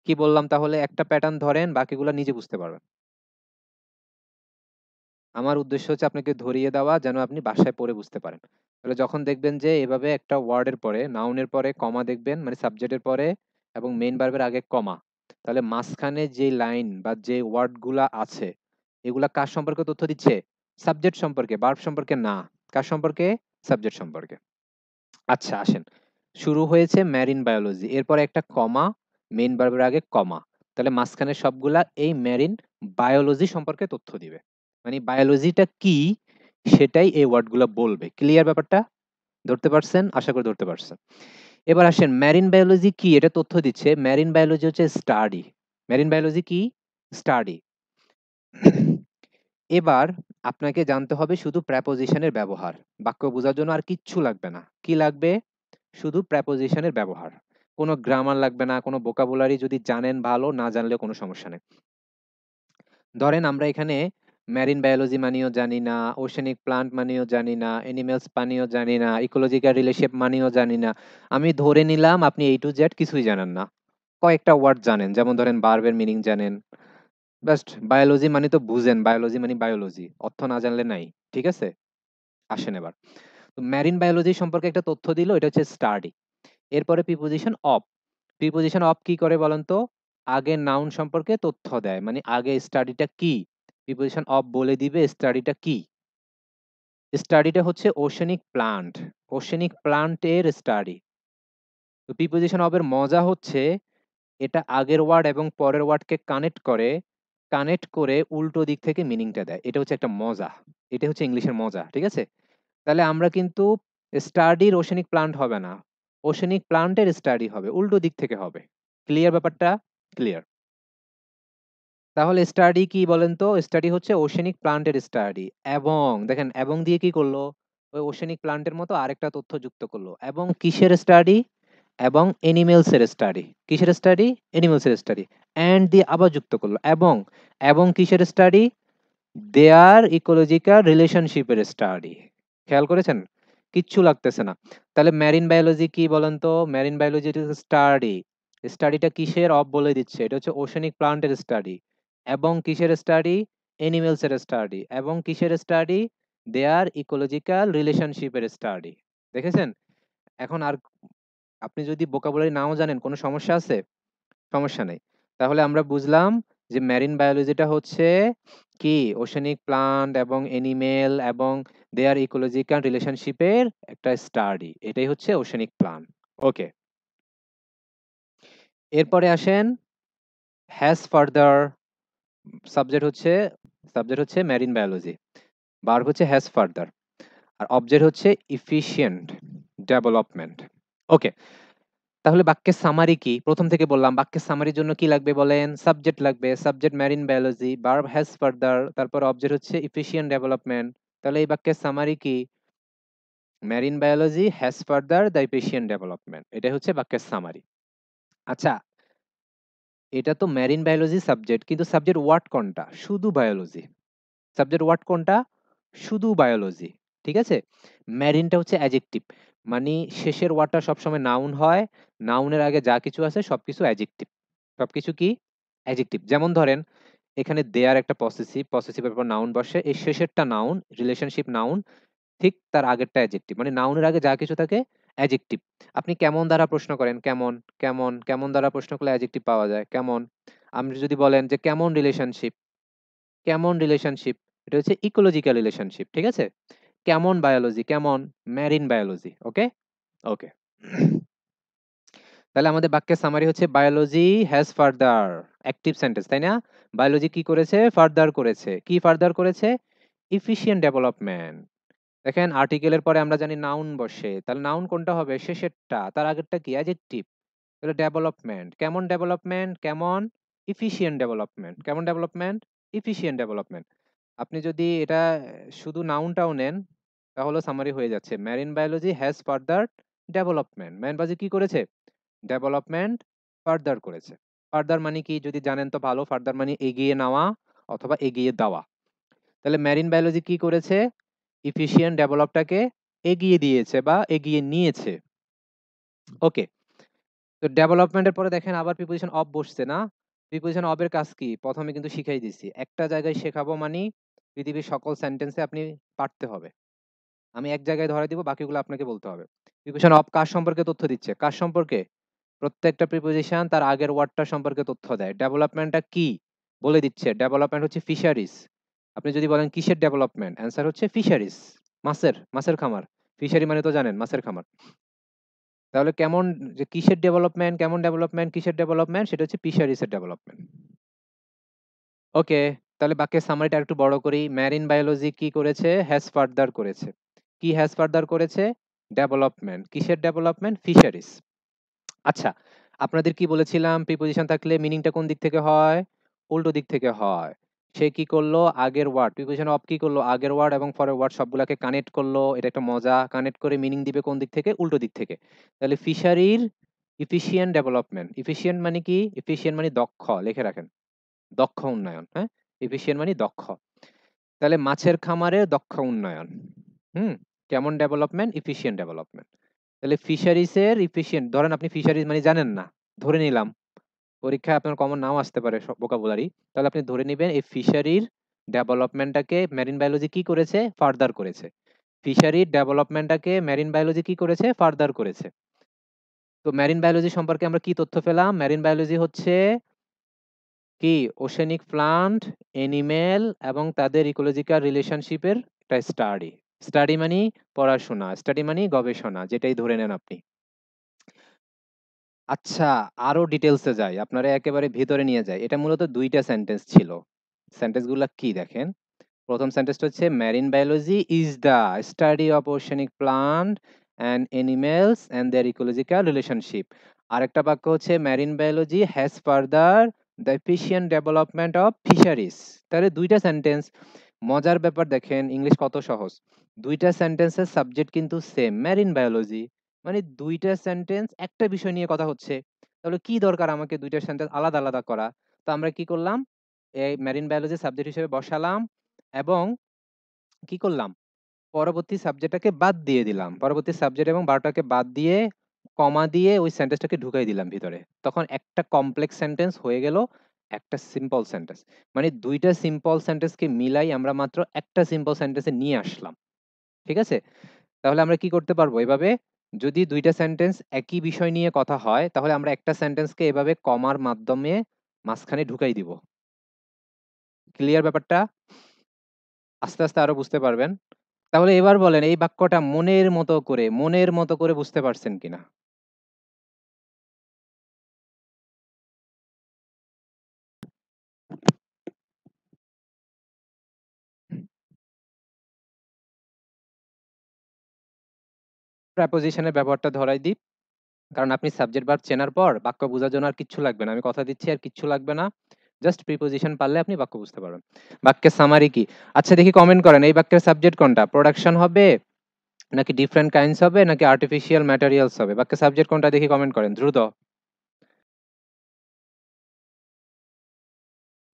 Speaker 1: কি বললাম তাহলে একটা প্যাটার্ন ধরেন বাকিগুলো নিজে বুঝতে পারবেন আমার উদ্দেশ্য হচ্ছে আপনাকে ধরিয়ে দেওয়া যেন আপনি বাসায় পড়ে বুঝতে পারেন তাহলে যখন দেখবেন যে এভাবে একটা ওয়ার্ডের পরে নাউনের পরে কমা দেখবেন মানে সাবজেক্টের পরে এবং মেইন বার্বের আগে কমা তাহলে মাঝখানে যে লাইন বা যে ওয়ার্ডগুলা আছে এগুলা কার সম্পর্কে তথ্য দিচ্ছে সাবজেক্ট সম্পর্কে বার্ব সম্পর্কে না কার সম্পর্কে সাবজেক্ট সম্পর্কে আচ্ছা আসেন শুরু হয়েছে ম্যারিন বায়োলজি এরপরে একটা কমা মেইন বার্বের আগে কমা তাহলে মাঝখানে সবগুলা এই ম্যারিন বায়োলজি সম্পর্কে তথ্য দিবে মানে বায়োলজিটা কি সেটাই এই ওয়ার্ডগুলো বলবে ক্লিয়ার ব্যাপারটা ধরতে পারছেন আশা করি ধরতে পারছেন এবার আসেন ম্যারিন বায়োলজি কি এটা তথ্য দিচ্ছে ম্যারিন বায়োলজি হচ্ছে স্টাডি ম্যারিন বায়োলজি কি স্টাডি এবার আপনাকে জানতে হবে শুধু প্র্যাপোজিশনের ব্যবহার বাক্য বোঝার জন্য আর কিচ্ছু লাগবে না কি লাগবে শুধু প্র্যাপোজিশনের ব্যবহার কোনো গ্রামার লাগবে না কোনো বোকাবুলারি যদি জানেন ভালো না জানলেও কোনো সমস্যা নেই ধরেন আমরা এখানে ম্যারিন বায়োলজি মানেও জানি না ওশেনিক প্লান্ট মানেও জানি না অ্যানিমেলস পানিও জানি না ইকোলজিক্যাল রিলেশিপ মানেও জানি না আমি ধরে নিলাম আপনি এই টু জেড কিছুই জানেন না কয়েকটা ওয়ার্ড জানেন যেমন ধরেন বার্বের মিনিং জানেন জাস্ট বায়োলজি মানে তো বুঝেন বায়োলজি মানে বায়োলজি অর্থ না জানলে নাই ঠিক আছে আসেন এবার তো ম্যারিন বায়োলজি সম্পর্কে একটা তথ্য দিল এটা হচ্ছে স্টাডি এরপরে প্রিপোজিশন অফ প্রিপোজিশন অফ কি করে বলেন তো আগে নাউন সম্পর্কে তথ্য দেয় মানে আগে স্টাডিটা কি প্রিপোজিশন অফ বলে দিবে স্টাডিটা কি স্টাডিটা হচ্ছে ওশেনিক প্লান্ট ওশেনিক প্লান্টের স্টাডি তো প্রিপোজিশন অফের এর মজা হচ্ছে এটা আগের ওয়ার্ড এবং পরের ওয়ার্ডকে কানেক্ট করে কানেক্ট করে উল্টো দিক থেকে মিনিংটা দেয় এটা হচ্ছে একটা মজা এটা হচ্ছে ইংলিশের মজা ঠিক আছে তাহলে আমরা কিন্তু স্টাডির ওশেনিক প্লান্ট হবে না ওশেনিক প্লান্টের স্টাডি হবে উল্টো দিক থেকে হবে ক্লিয়ার ব্যাপারটা ক্লিয়ার তাহলে স্টাডি কি বলেন তো স্টাডি হচ্ছে ওশেনিক প্লান্টের স্টাডি এবং দেখেন এবং দিয়ে কি করলো ওই ওশেনিক প্লান্টের মতো আরেকটা তথ্য যুক্ত করলো এবং কিসের স্টাডি এবং এনিমেলসের স্টাডি কিসের স্টাডি এনিমেলসের স্টাডি অ্যান্ড দিয়ে আবার যুক্ত করলো এবং এবং কিসের স্টাডি দেয়ার ইকোলজিক্যাল রিলেশনশিপের স্টাডি খেয়াল করেছেন কিচ্ছু লাগতেছে না তাহলে ম্যারিন বায়োলজি কি বলেন তো ম্যারিন বায়োলজি স্টাডি স্টাডিটা কিসের অফ বলে দিচ্ছে এটা হচ্ছে ওশেনিক প্লান্টের স্টাডি এবং কিসের স্টাডি অ্যানিমেলসের স্টাডি এবং কিসের স্টাডি দেয়ার ইকোলজিক্যাল রিলেশনশিপের স্টাডি দেখেছেন এখন আর আপনি যদি বোকাবুলারি নাও জানেন কোনো সমস্যা আছে সমস্যা নেই তাহলে আমরা বুঝলাম যে ম্যারিন বায়োলজিটা হচ্ছে কি ওশানিক প্লান্ট এবং অ্যানিমেল এবং দেয়ার ইকোলজিক্যাল রিলেশনশিপের একটা স্টাডি এটাই হচ্ছে ওশানিক প্লান্ট ওকে এরপরে আসেন হ্যাজ ফার্দার সাবজেক্ট হচ্ছে সাবজেক্ট হচ্ছে ম্যারিন বায়োলজি বার্ব হচ্ছে হ্যাজ ফার্দার আর অবজেক্ট হচ্ছে ইফিশিয়েন্ট ডেভেলপমেন্ট ওকে তাহলে বাক্যের সামারি কি প্রথম থেকে বললাম বাক্যের সামারির জন্য কি লাগবে বলেন সাবজেক্ট লাগবে subject marine biology verb has further তারপর অবজেক্ট হচ্ছে ইফিশিয়েন্ট ডেভেলপমেন্ট তাহলে এই বাক্যের সামারি কি marine biology has further the efficient development এটাই হচ্ছে বাক্যের সামারি আচ্ছা এটা তো ম্যারিন বায়োলজি সাবজেক্ট কিন্তু সাবজেক্ট ওয়ার্ড কোনটা শুধু বায়োলজি সাবজেক্ট ওয়ার্ড কোনটা শুধু বায়োলজি ঠিক আছে ম্যারিনটা হচ্ছে অ্যাজেক্টিভ মানে শেষের ওয়ার্ডটা সবসময় নাউন হয় নাউনের আগে যা কিছু আছে সব কিছু অ্যাজেক্টিভ সব কিছু কি অ্যাজেক্টিভ যেমন ধরেন এখানে দেয়ার একটা পসেসিভ পসেসিভের পর নাউন বসে এই শেষেরটা নাউন রিলেশনশিপ নাউন ঠিক তার আগেরটা অ্যাজেক্টিভ মানে নাউনের আগে যা কিছু থাকে অ্যাজেক্টিভ আপনি কেমন দ্বারা প্রশ্ন করেন কেমন কেমন কেমন দ্বারা প্রশ্ন করলে অ্যাজেক্টিভ পাওয়া যায় কেমন আপনি যদি বলেন যে কেমন রিলেশনশিপ কেমন রিলেশনশিপ এটা হচ্ছে ইকোলজিক্যাল রিলেশনশিপ ঠিক আছে কেমন বায়োলজি কেমন ম্যারিন বায়োলজি ওকে ওকে তাহলে আমাদের বাক্যের সামারি হচ্ছে biology has further active sentence তাই না বায়োলজি কি করেছে ফার্দার করেছে কি ফার্দার করেছে ইফিশিয়েন্ট ডেভেলপমেন্ট দেখেন আর্টিকেলের পরে আমরা জানি নাউন বসে তাহলে নাউন কোনটা হবে শেষেরটা তার আগেরটা কি অ্যাজেক্টিভ তাহলে ডেভেলপমেন্ট কেমন ডেভেলপমেন্ট কেমন ইফিসিয়েন্ট ডেভেলপমেন্ট কেমন ডেভেলপমেন্ট ইফিসিয়েন্ট ডেভেলপমেন্ট আপনি যদি এটা শুধু নাউনটাও নেন তাহলে সামারি হয়ে যাচ্ছে marine biology has further development marine biology কি করেছে ডেভেলপমেন্ট ফার্দার করেছে ফার্দার মানে কি যদি জানেন তো ভালো ফার্দার মানে এগিয়ে নেওয়া অথবা এগিয়ে দেওয়া তাহলে ম্যারিন বায়োলজি কি করেছে ইফিসিয়েন্ট ডেভেলপটাকে এগিয়ে দিয়েছে বা এগিয়ে নিয়েছে ওকে তো ডেভেলপমেন্টের পরে দেখেন আবার প্রিপোজিশন অফ বসছে না প্রিপোজিশন অফের কাজ কি প্রথমে কিন্তু শিখাই দিছি একটা জায়গায় শেখাবো মানে পৃথিবীর সকল সেন্টেন্সে আপনি পারতে হবে আমি এক জায়গায় ধরে দিব বাকিগুলো আপনাকে বলতে হবে প্রিপোজিশন অফ কাজ সম্পর্কে তথ্য দিচ্ছে কাজ সম্পর্কে প্রত্যেকটা প্রিপোজিশন তার আগের ওয়ার্ডটা সম্পর্কে তথ্য দেয় ডেভেলপমেন্টটা কি বলে দিচ্ছে ডেভেলপমেন্ট হচ্ছে ফিশারিস আপনি যদি বলেন কিসের ডেভেলপমেন্ট অ্যান্সার হচ্ছে ফিশারিজ মাছের মাছের খামার ফিশারি মানে তো জানেন মাছের খামার তাহলে কেমন যে কিসের ডেভেলপমেন্ট কেমন ডেভেলপমেন্ট কিসের ডেভেলপমেন্ট সেটা হচ্ছে ফিশারিসের ডেভেলপমেন্ট ওকে তাহলে বাকি সামারিটা একটু বড় করি ম্যারিন বায়োলজি কি করেছে হ্যাজ ফার্দার করেছে কি হ্যাজ ফার্দার করেছে ডেভেলপমেন্ট কিসের ডেভেলপমেন্ট ফিশারিস আচ্ছা আপনাদের কি বলেছিলাম প্রিপোজিশন থাকলে মিনিংটা কোন দিক থেকে হয় উল্টো দিক থেকে হয় সে কি করলো আগের ওয়ার্ড প্রিপোজিশন অফ কি করলো আগের ওয়ার্ড এবং পরের ওয়ার্ড সবগুলোকে কানেক্ট করলো এটা একটা মজা কানেক্ট করে মিনিং দিবে কোন দিক থেকে উল্টো দিক থেকে তাহলে ফিশারির ইফিসিয়েন্ট ডেভেলপমেন্ট ইফিসিয়েন্ট মানে কি ইফিসিয়েন্ট মানে দক্ষ লিখে রাখেন দক্ষ উন্নয়ন হ্যাঁ ইফিসিয়েন্ট মানে দক্ষ তাহলে মাছের খামারে দক্ষ উন্নয়ন হুম কেমন ডেভেলপমেন্ট ইফিসিয়েন্ট ডেভেলপমেন্ট তাহলে ফিশারিসের ইফিসিয়েন্ট ধরেন আপনি ফিশারিজ মানে জানেন না ধরে নিলাম পরীক্ষায় আপনার কমন নাও আসতে পারে ভোকাবুলারি তাহলে আপনি ধরে নেবেন এই ফিশারির ডেভেলপমেন্টটাকে মেরিন বায়োলজি কি করেছে ফার্দার করেছে ফিশারির ডেভেলপমেন্টটাকে মেরিন বায়োলজি কি করেছে ফার্দার করেছে তো ম্যারিন বায়োলজি সম্পর্কে আমরা কি তথ্য পেলাম ম্যারিন বায়োলজি হচ্ছে কি ওশেনিক প্লান্ট এনিমেল এবং তাদের ইকোলজিক্যাল রিলেশনশিপের একটা স্টাডি স্টাডি মানে পড়াশোনা স্টাডি মানে গবেষণা যেটাই ধরে নেন আপনি আচ্ছা, আরো ডিটেলসে যাই। আপনারে একেবারে ভিতরে নিয়ে যাই। এটা মূলত দুইটা সেন্টেন্স ছিল। সেন্টেন্স গুলা কি দেখেন। প্রথম সেন্টেন্সটা হচ্ছে, "marine biology is the study of oceanic plant and animals and their ecological relationship." আরেকটা বাক্য হচ্ছে, "marine biology has further the efficient development of fisheries." তাহলে দুইটা সেন্টেন্স। মজার ব্যাপার দেখেন ইংলিশ কত সহজ। দুইটা সেন্টেন্সের সাবজেক্ট কিন্তু সেম, মেরিন বায়োলজি। মানে দুইটা সেন্টেন্স একটা বিষয় নিয়ে কথা হচ্ছে তাহলে কি দরকার আমাকে দুইটা সেন্টেন্স আলাদা আলাদা করা তো আমরা কি করলাম এই ম্যারিন বায়োলজি সাবজেক্ট হিসেবে বসালাম এবং কি করলাম পরবর্তী সাবজেক্টটাকে বাদ দিয়ে দিলাম পরবর্তী সাবজেক্ট এবং বারোটাকে বাদ দিয়ে কমা দিয়ে ওই সেন্টেন্সটাকে ঢুকাই দিলাম ভিতরে তখন একটা কমপ্লেক্স সেন্টেন্স হয়ে গেল একটা সিম্পল সেন্টেন্স মানে দুইটা সিম্পল সেন্টেন্সকে মিলাই আমরা মাত্র একটা সিম্পল সেন্টেন্সে নিয়ে আসলাম ঠিক আছে তাহলে আমরা কি করতে পারবো এভাবে যদি দুইটা সেন্টেন্স একই বিষয় নিয়ে কথা হয় তাহলে আমরা একটা সেন্টেন্সকে এভাবে কমার মাধ্যমে মাঝখানে ঢুকাই দিব ক্লিয়ার ব্যাপারটা আস্তে আস্তে আরো বুঝতে পারবেন তাহলে এবার বলেন এই বাক্যটা মনের মতো করে মনের মতো করে বুঝতে পারছেন কিনা প্রাপোজিশনের ব্যবহারটা ধরাই দিই কারণ আপনি সাবজেক্ট বার চেনার পর বাক্য বোঝার জন্য আর কিচ্ছু লাগবে না আমি কথা দিচ্ছি আর কিচ্ছু লাগবে না জাস্ট প্রিপোজিশন পারলে আপনি বাক্য বুঝতে পারবেন বাক্যের সামারি কি আচ্ছা দেখি কমেন্ট করেন এই বাক্যের সাবজেক্ট কোনটা প্রোডাকশন হবে নাকি ডিফারেন্ট কাইন্ডস হবে নাকি আর্টিফিশিয়াল ম্যাটেরিয়ালস হবে বাক্যের সাবজেক্ট কোনটা দেখি কমেন্ট করেন দ্রুত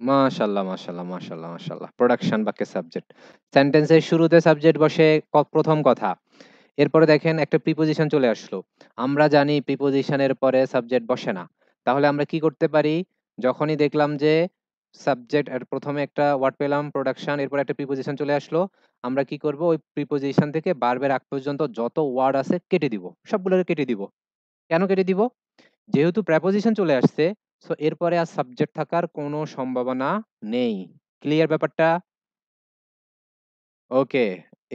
Speaker 1: মাশাল্লাহ মাশাল্লাহ মাশাল্লাহ মাশাল্লাহ প্রোডাকশন বাক্যের সাবজেক্ট সেন্টেন্সের শুরুতে সাবজেক্ট বসে প্রথম কথা এরপরে দেখেন একটা প্রিপোজিশন চলে আসলো আমরা জানি প্রিপোজিশনের পরে সাবজেক্ট বসে না তাহলে আমরা কি করতে পারি যখনই দেখলাম যে সাবজেক্ট প্রথমে একটা ওয়ার্ড পেলাম প্রোডাকশন এরপর একটা প্রিপোজিশন চলে আসলো আমরা কি করব ওই প্রিপোজিশন থেকে বারবার আগ পর্যন্ত যত ওয়ার্ড আছে কেটে দিব সবগুলোকে কেটে দিব কেন কেটে দিব যেহেতু প্রেপোজিশন চলে আসছে সো এরপরে আর সাবজেক্ট থাকার কোনো সম্ভাবনা নেই ক্লিয়ার ব্যাপারটা ওকে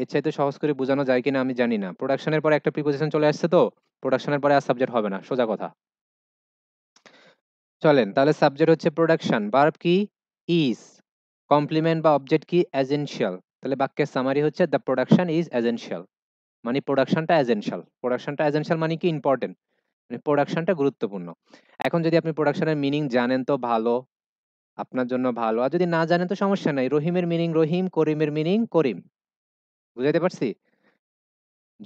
Speaker 1: এর চাইতে সহজ করে বোঝানো যায় কিনা আমি জানি না প্রোডাকশনের পরে একটা প্রিপোজিশন চলে আসছে তো প্রোডাকশনের পরে আর সাবজেক্ট হবে না সোজা কথা চলেন তাহলে সাবজেক্ট হচ্ছে প্রোডাকশন বার্ব কি ইজ কমপ্লিমেন্ট বা অবজেক্ট কি এজেন্সিয়াল তাহলে বাক্যের সামারি হচ্ছে দ্য প্রোডাকশন ইজ এজেন্সিয়াল মানে প্রোডাকশনটা এজেন্সিয়াল প্রোডাকশনটা এজেন্সিয়াল মানে কি ইম্পর্টেন্ট মানে প্রোডাকশনটা গুরুত্বপূর্ণ এখন যদি আপনি প্রোডাকশনের মিনিং জানেন তো ভালো আপনার জন্য ভালো আর যদি না জানেন তো সমস্যা নাই রহিমের মিনিং রহিম করিমের মিনিং করিম বুঝাইতে পারছি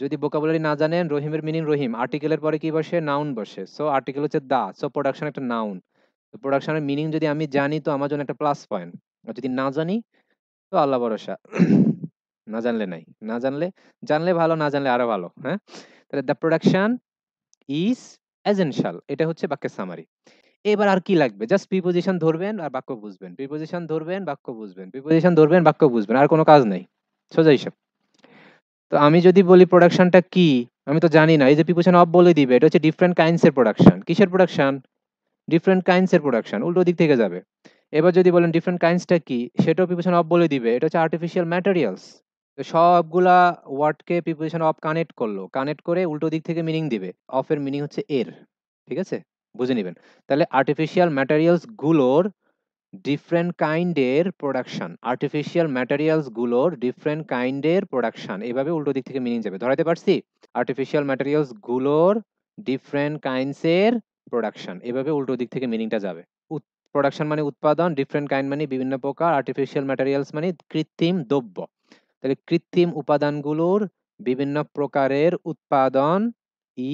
Speaker 1: যদি ভোকাবুলারি না জানেন রহিমের মিনিং রহিম আর্টিকেলের পরে কি বসে নাউন বসে সো আর্টিকেল হচ্ছে দা সো প্রোডাকশন একটা নাউন প্রোডাকশনের মিনিং যদি আমি জানি তো আমার জন্য একটা প্লাস পয়েন্ট আর যদি না জানি তো আল্লাহ ভরসা না জানলে নাই না জানলে জানলে ভালো না জানলে আরো ভালো হ্যাঁ তাহলে দ্য প্রোডাকশন ইজ এজেন্সিয়াল এটা হচ্ছে বাক্যের সামারি এবার আর কি লাগবে জাস্ট প্রিপোজিশন ধরবেন আর বাক্য বুঝবেন প্রিপোজিশন ধরবেন বাক্য বুঝবেন প্রিপোজিশন ধরবেন বাক্য বুঝবেন আর কোনো কাজ নেই সোজা হিসাব তো আমি যদি বলি প্রোডাকশনটা কি আমি তো জানি না এই যে পিপুশন অফ বলে দিবে এটা হচ্ছে ডিফারেন্ট কাইন্ডসের প্রোডাকশন কিসের প্রোডাকশন ডিফারেন্ট কাইন্ডসের প্রোডাকশন উল্টো দিক থেকে যাবে এবার যদি বলেন ডিফারেন্ট কাইন্ডসটা কি সেটাও পিপুশন অফ বলে দিবে এটা হচ্ছে আর্টিফিশিয়াল ম্যাটেরিয়ালস তো সবগুলা ওয়ার্ডকে পিপুশন অফ কানেক্ট করলো কানেক্ট করে উল্টো দিক থেকে মিনিং দিবে অফের মিনিং হচ্ছে এর ঠিক আছে বুঝে নেবেন তাহলে আর্টিফিশিয়াল ম্যাটেরিয়ালসগুলোর ডিফারেন্ট কাইন্ডের প্রোডাকশন আর্টিফিশিয়াল ম্যাটেরিয়ালসগুলোর ডিফারেন্ট কাইন্ডের প্রোডাকশন এভাবে উল্টো দিক থেকে মিনিং যাবে ধরাতে পারছি আর্টিফিশিয়াল ম্যাটেরিয়ালসগুলোর ডিফারেন্ট কাইন্ডসের প্রোডাকশন এভাবে উল্টো দিক থেকে মিনিংটা যাবে প্রোডাকশন মানে উৎপাদন ডিফারেন্ট কাইন্ড মানে বিভিন্ন প্রকার আর্টিফিশিয়াল ম্যাটেরিয়ালস মানে কৃত্রিম দ্রব্য তাহলে কৃত্রিম উপাদানগুলোর বিভিন্ন প্রকারের উৎপাদন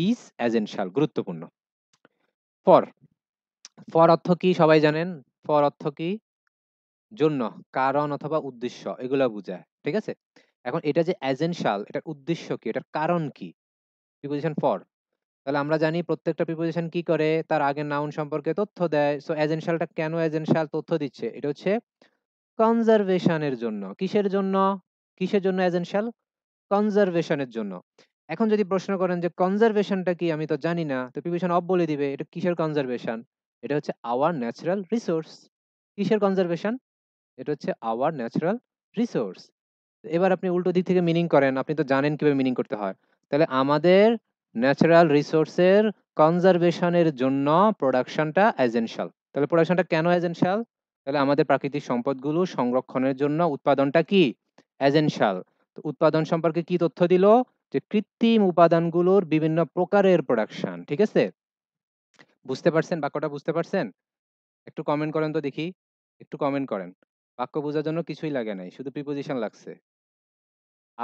Speaker 1: ইজ এজেন্সিয়াল গুরুত্বপূর্ণ ফর ফর অর্থ কি সবাই জানেন ফর অর্থ কি জন্য কারণ অথবা উদ্দেশ্য এগুলো বুঝায় ঠিক আছে এখন এটা যে এজেন্সিয়াল এটার উদ্দেশ্য কি এটার কারণ কি প্রিপোজিশন ফর তাহলে আমরা জানি প্রত্যেকটা প্রিপোজিশন কি করে তার আগে নাউন সম্পর্কে তথ্য দেয় সো এজেন্সিয়ালটা কেন এজেন্সিয়াল তথ্য দিচ্ছে এটা হচ্ছে কনজারভেশনের জন্য কিসের জন্য কিসের জন্য এজেন্সিয়াল কনজারভেশনের জন্য এখন যদি প্রশ্ন করেন যে কনজারভেশনটা কি আমি তো জানি না তো প্রিপোজিশন অফ বলে দিবে এটা কিসের কনজারভেশন এটা হচ্ছে আওয়ার ন্যাচারাল রিসোর্স কিসের কনজারভেশন এটা হচ্ছে আওয়ার ন্যাচারাল রিসোর্স এবার আপনি উল্টো দিক থেকে মিনিং করেন আপনি তো জানেন কীভাবে মিনিং করতে হয় তাহলে আমাদের ন্যাচারাল রিসোর্সের কনজারভেশনের জন্য প্রোডাকশনটা এজেন্সিয়াল তাহলে প্রোডাকশনটা কেন এজেন্সিয়াল তাহলে আমাদের প্রাকৃতিক সম্পদগুলো সংরক্ষণের জন্য উৎপাদনটা কি এজেন্সিয়াল তো উৎপাদন সম্পর্কে কি তথ্য দিল যে কৃত্রিম উপাদানগুলোর বিভিন্ন প্রকারের প্রোডাকশন ঠিক আছে বুঝতে পারছেন বাক্যটা বুঝতে পারছেন একটু কমেন্ট করেন তো দেখি একটু কমেন্ট করেন বাক্য বোঝার জন্য কিছুই লাগে নাই শুধু প্রিপোজিশন লাগছে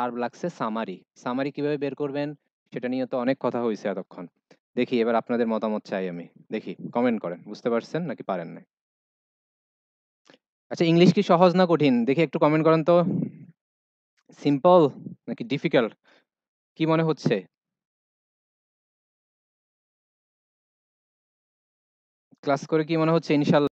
Speaker 1: আর লাগছে সামারি সামারি কিভাবে বের করবেন সেটা নিয়ে তো অনেক কথা হয়েছে এতক্ষণ দেখি এবার আপনাদের মতামত চাই আমি দেখি কমেন্ট করেন বুঝতে পারছেন নাকি পারেন না আচ্ছা ইংলিশ কি সহজ না কঠিন দেখি একটু কমেন্ট করেন তো সিম্পল নাকি ডিফিকাল্ট কি মনে হচ্ছে ক্লাস করে কি মনে হচ্ছে ইনশাল্লাহ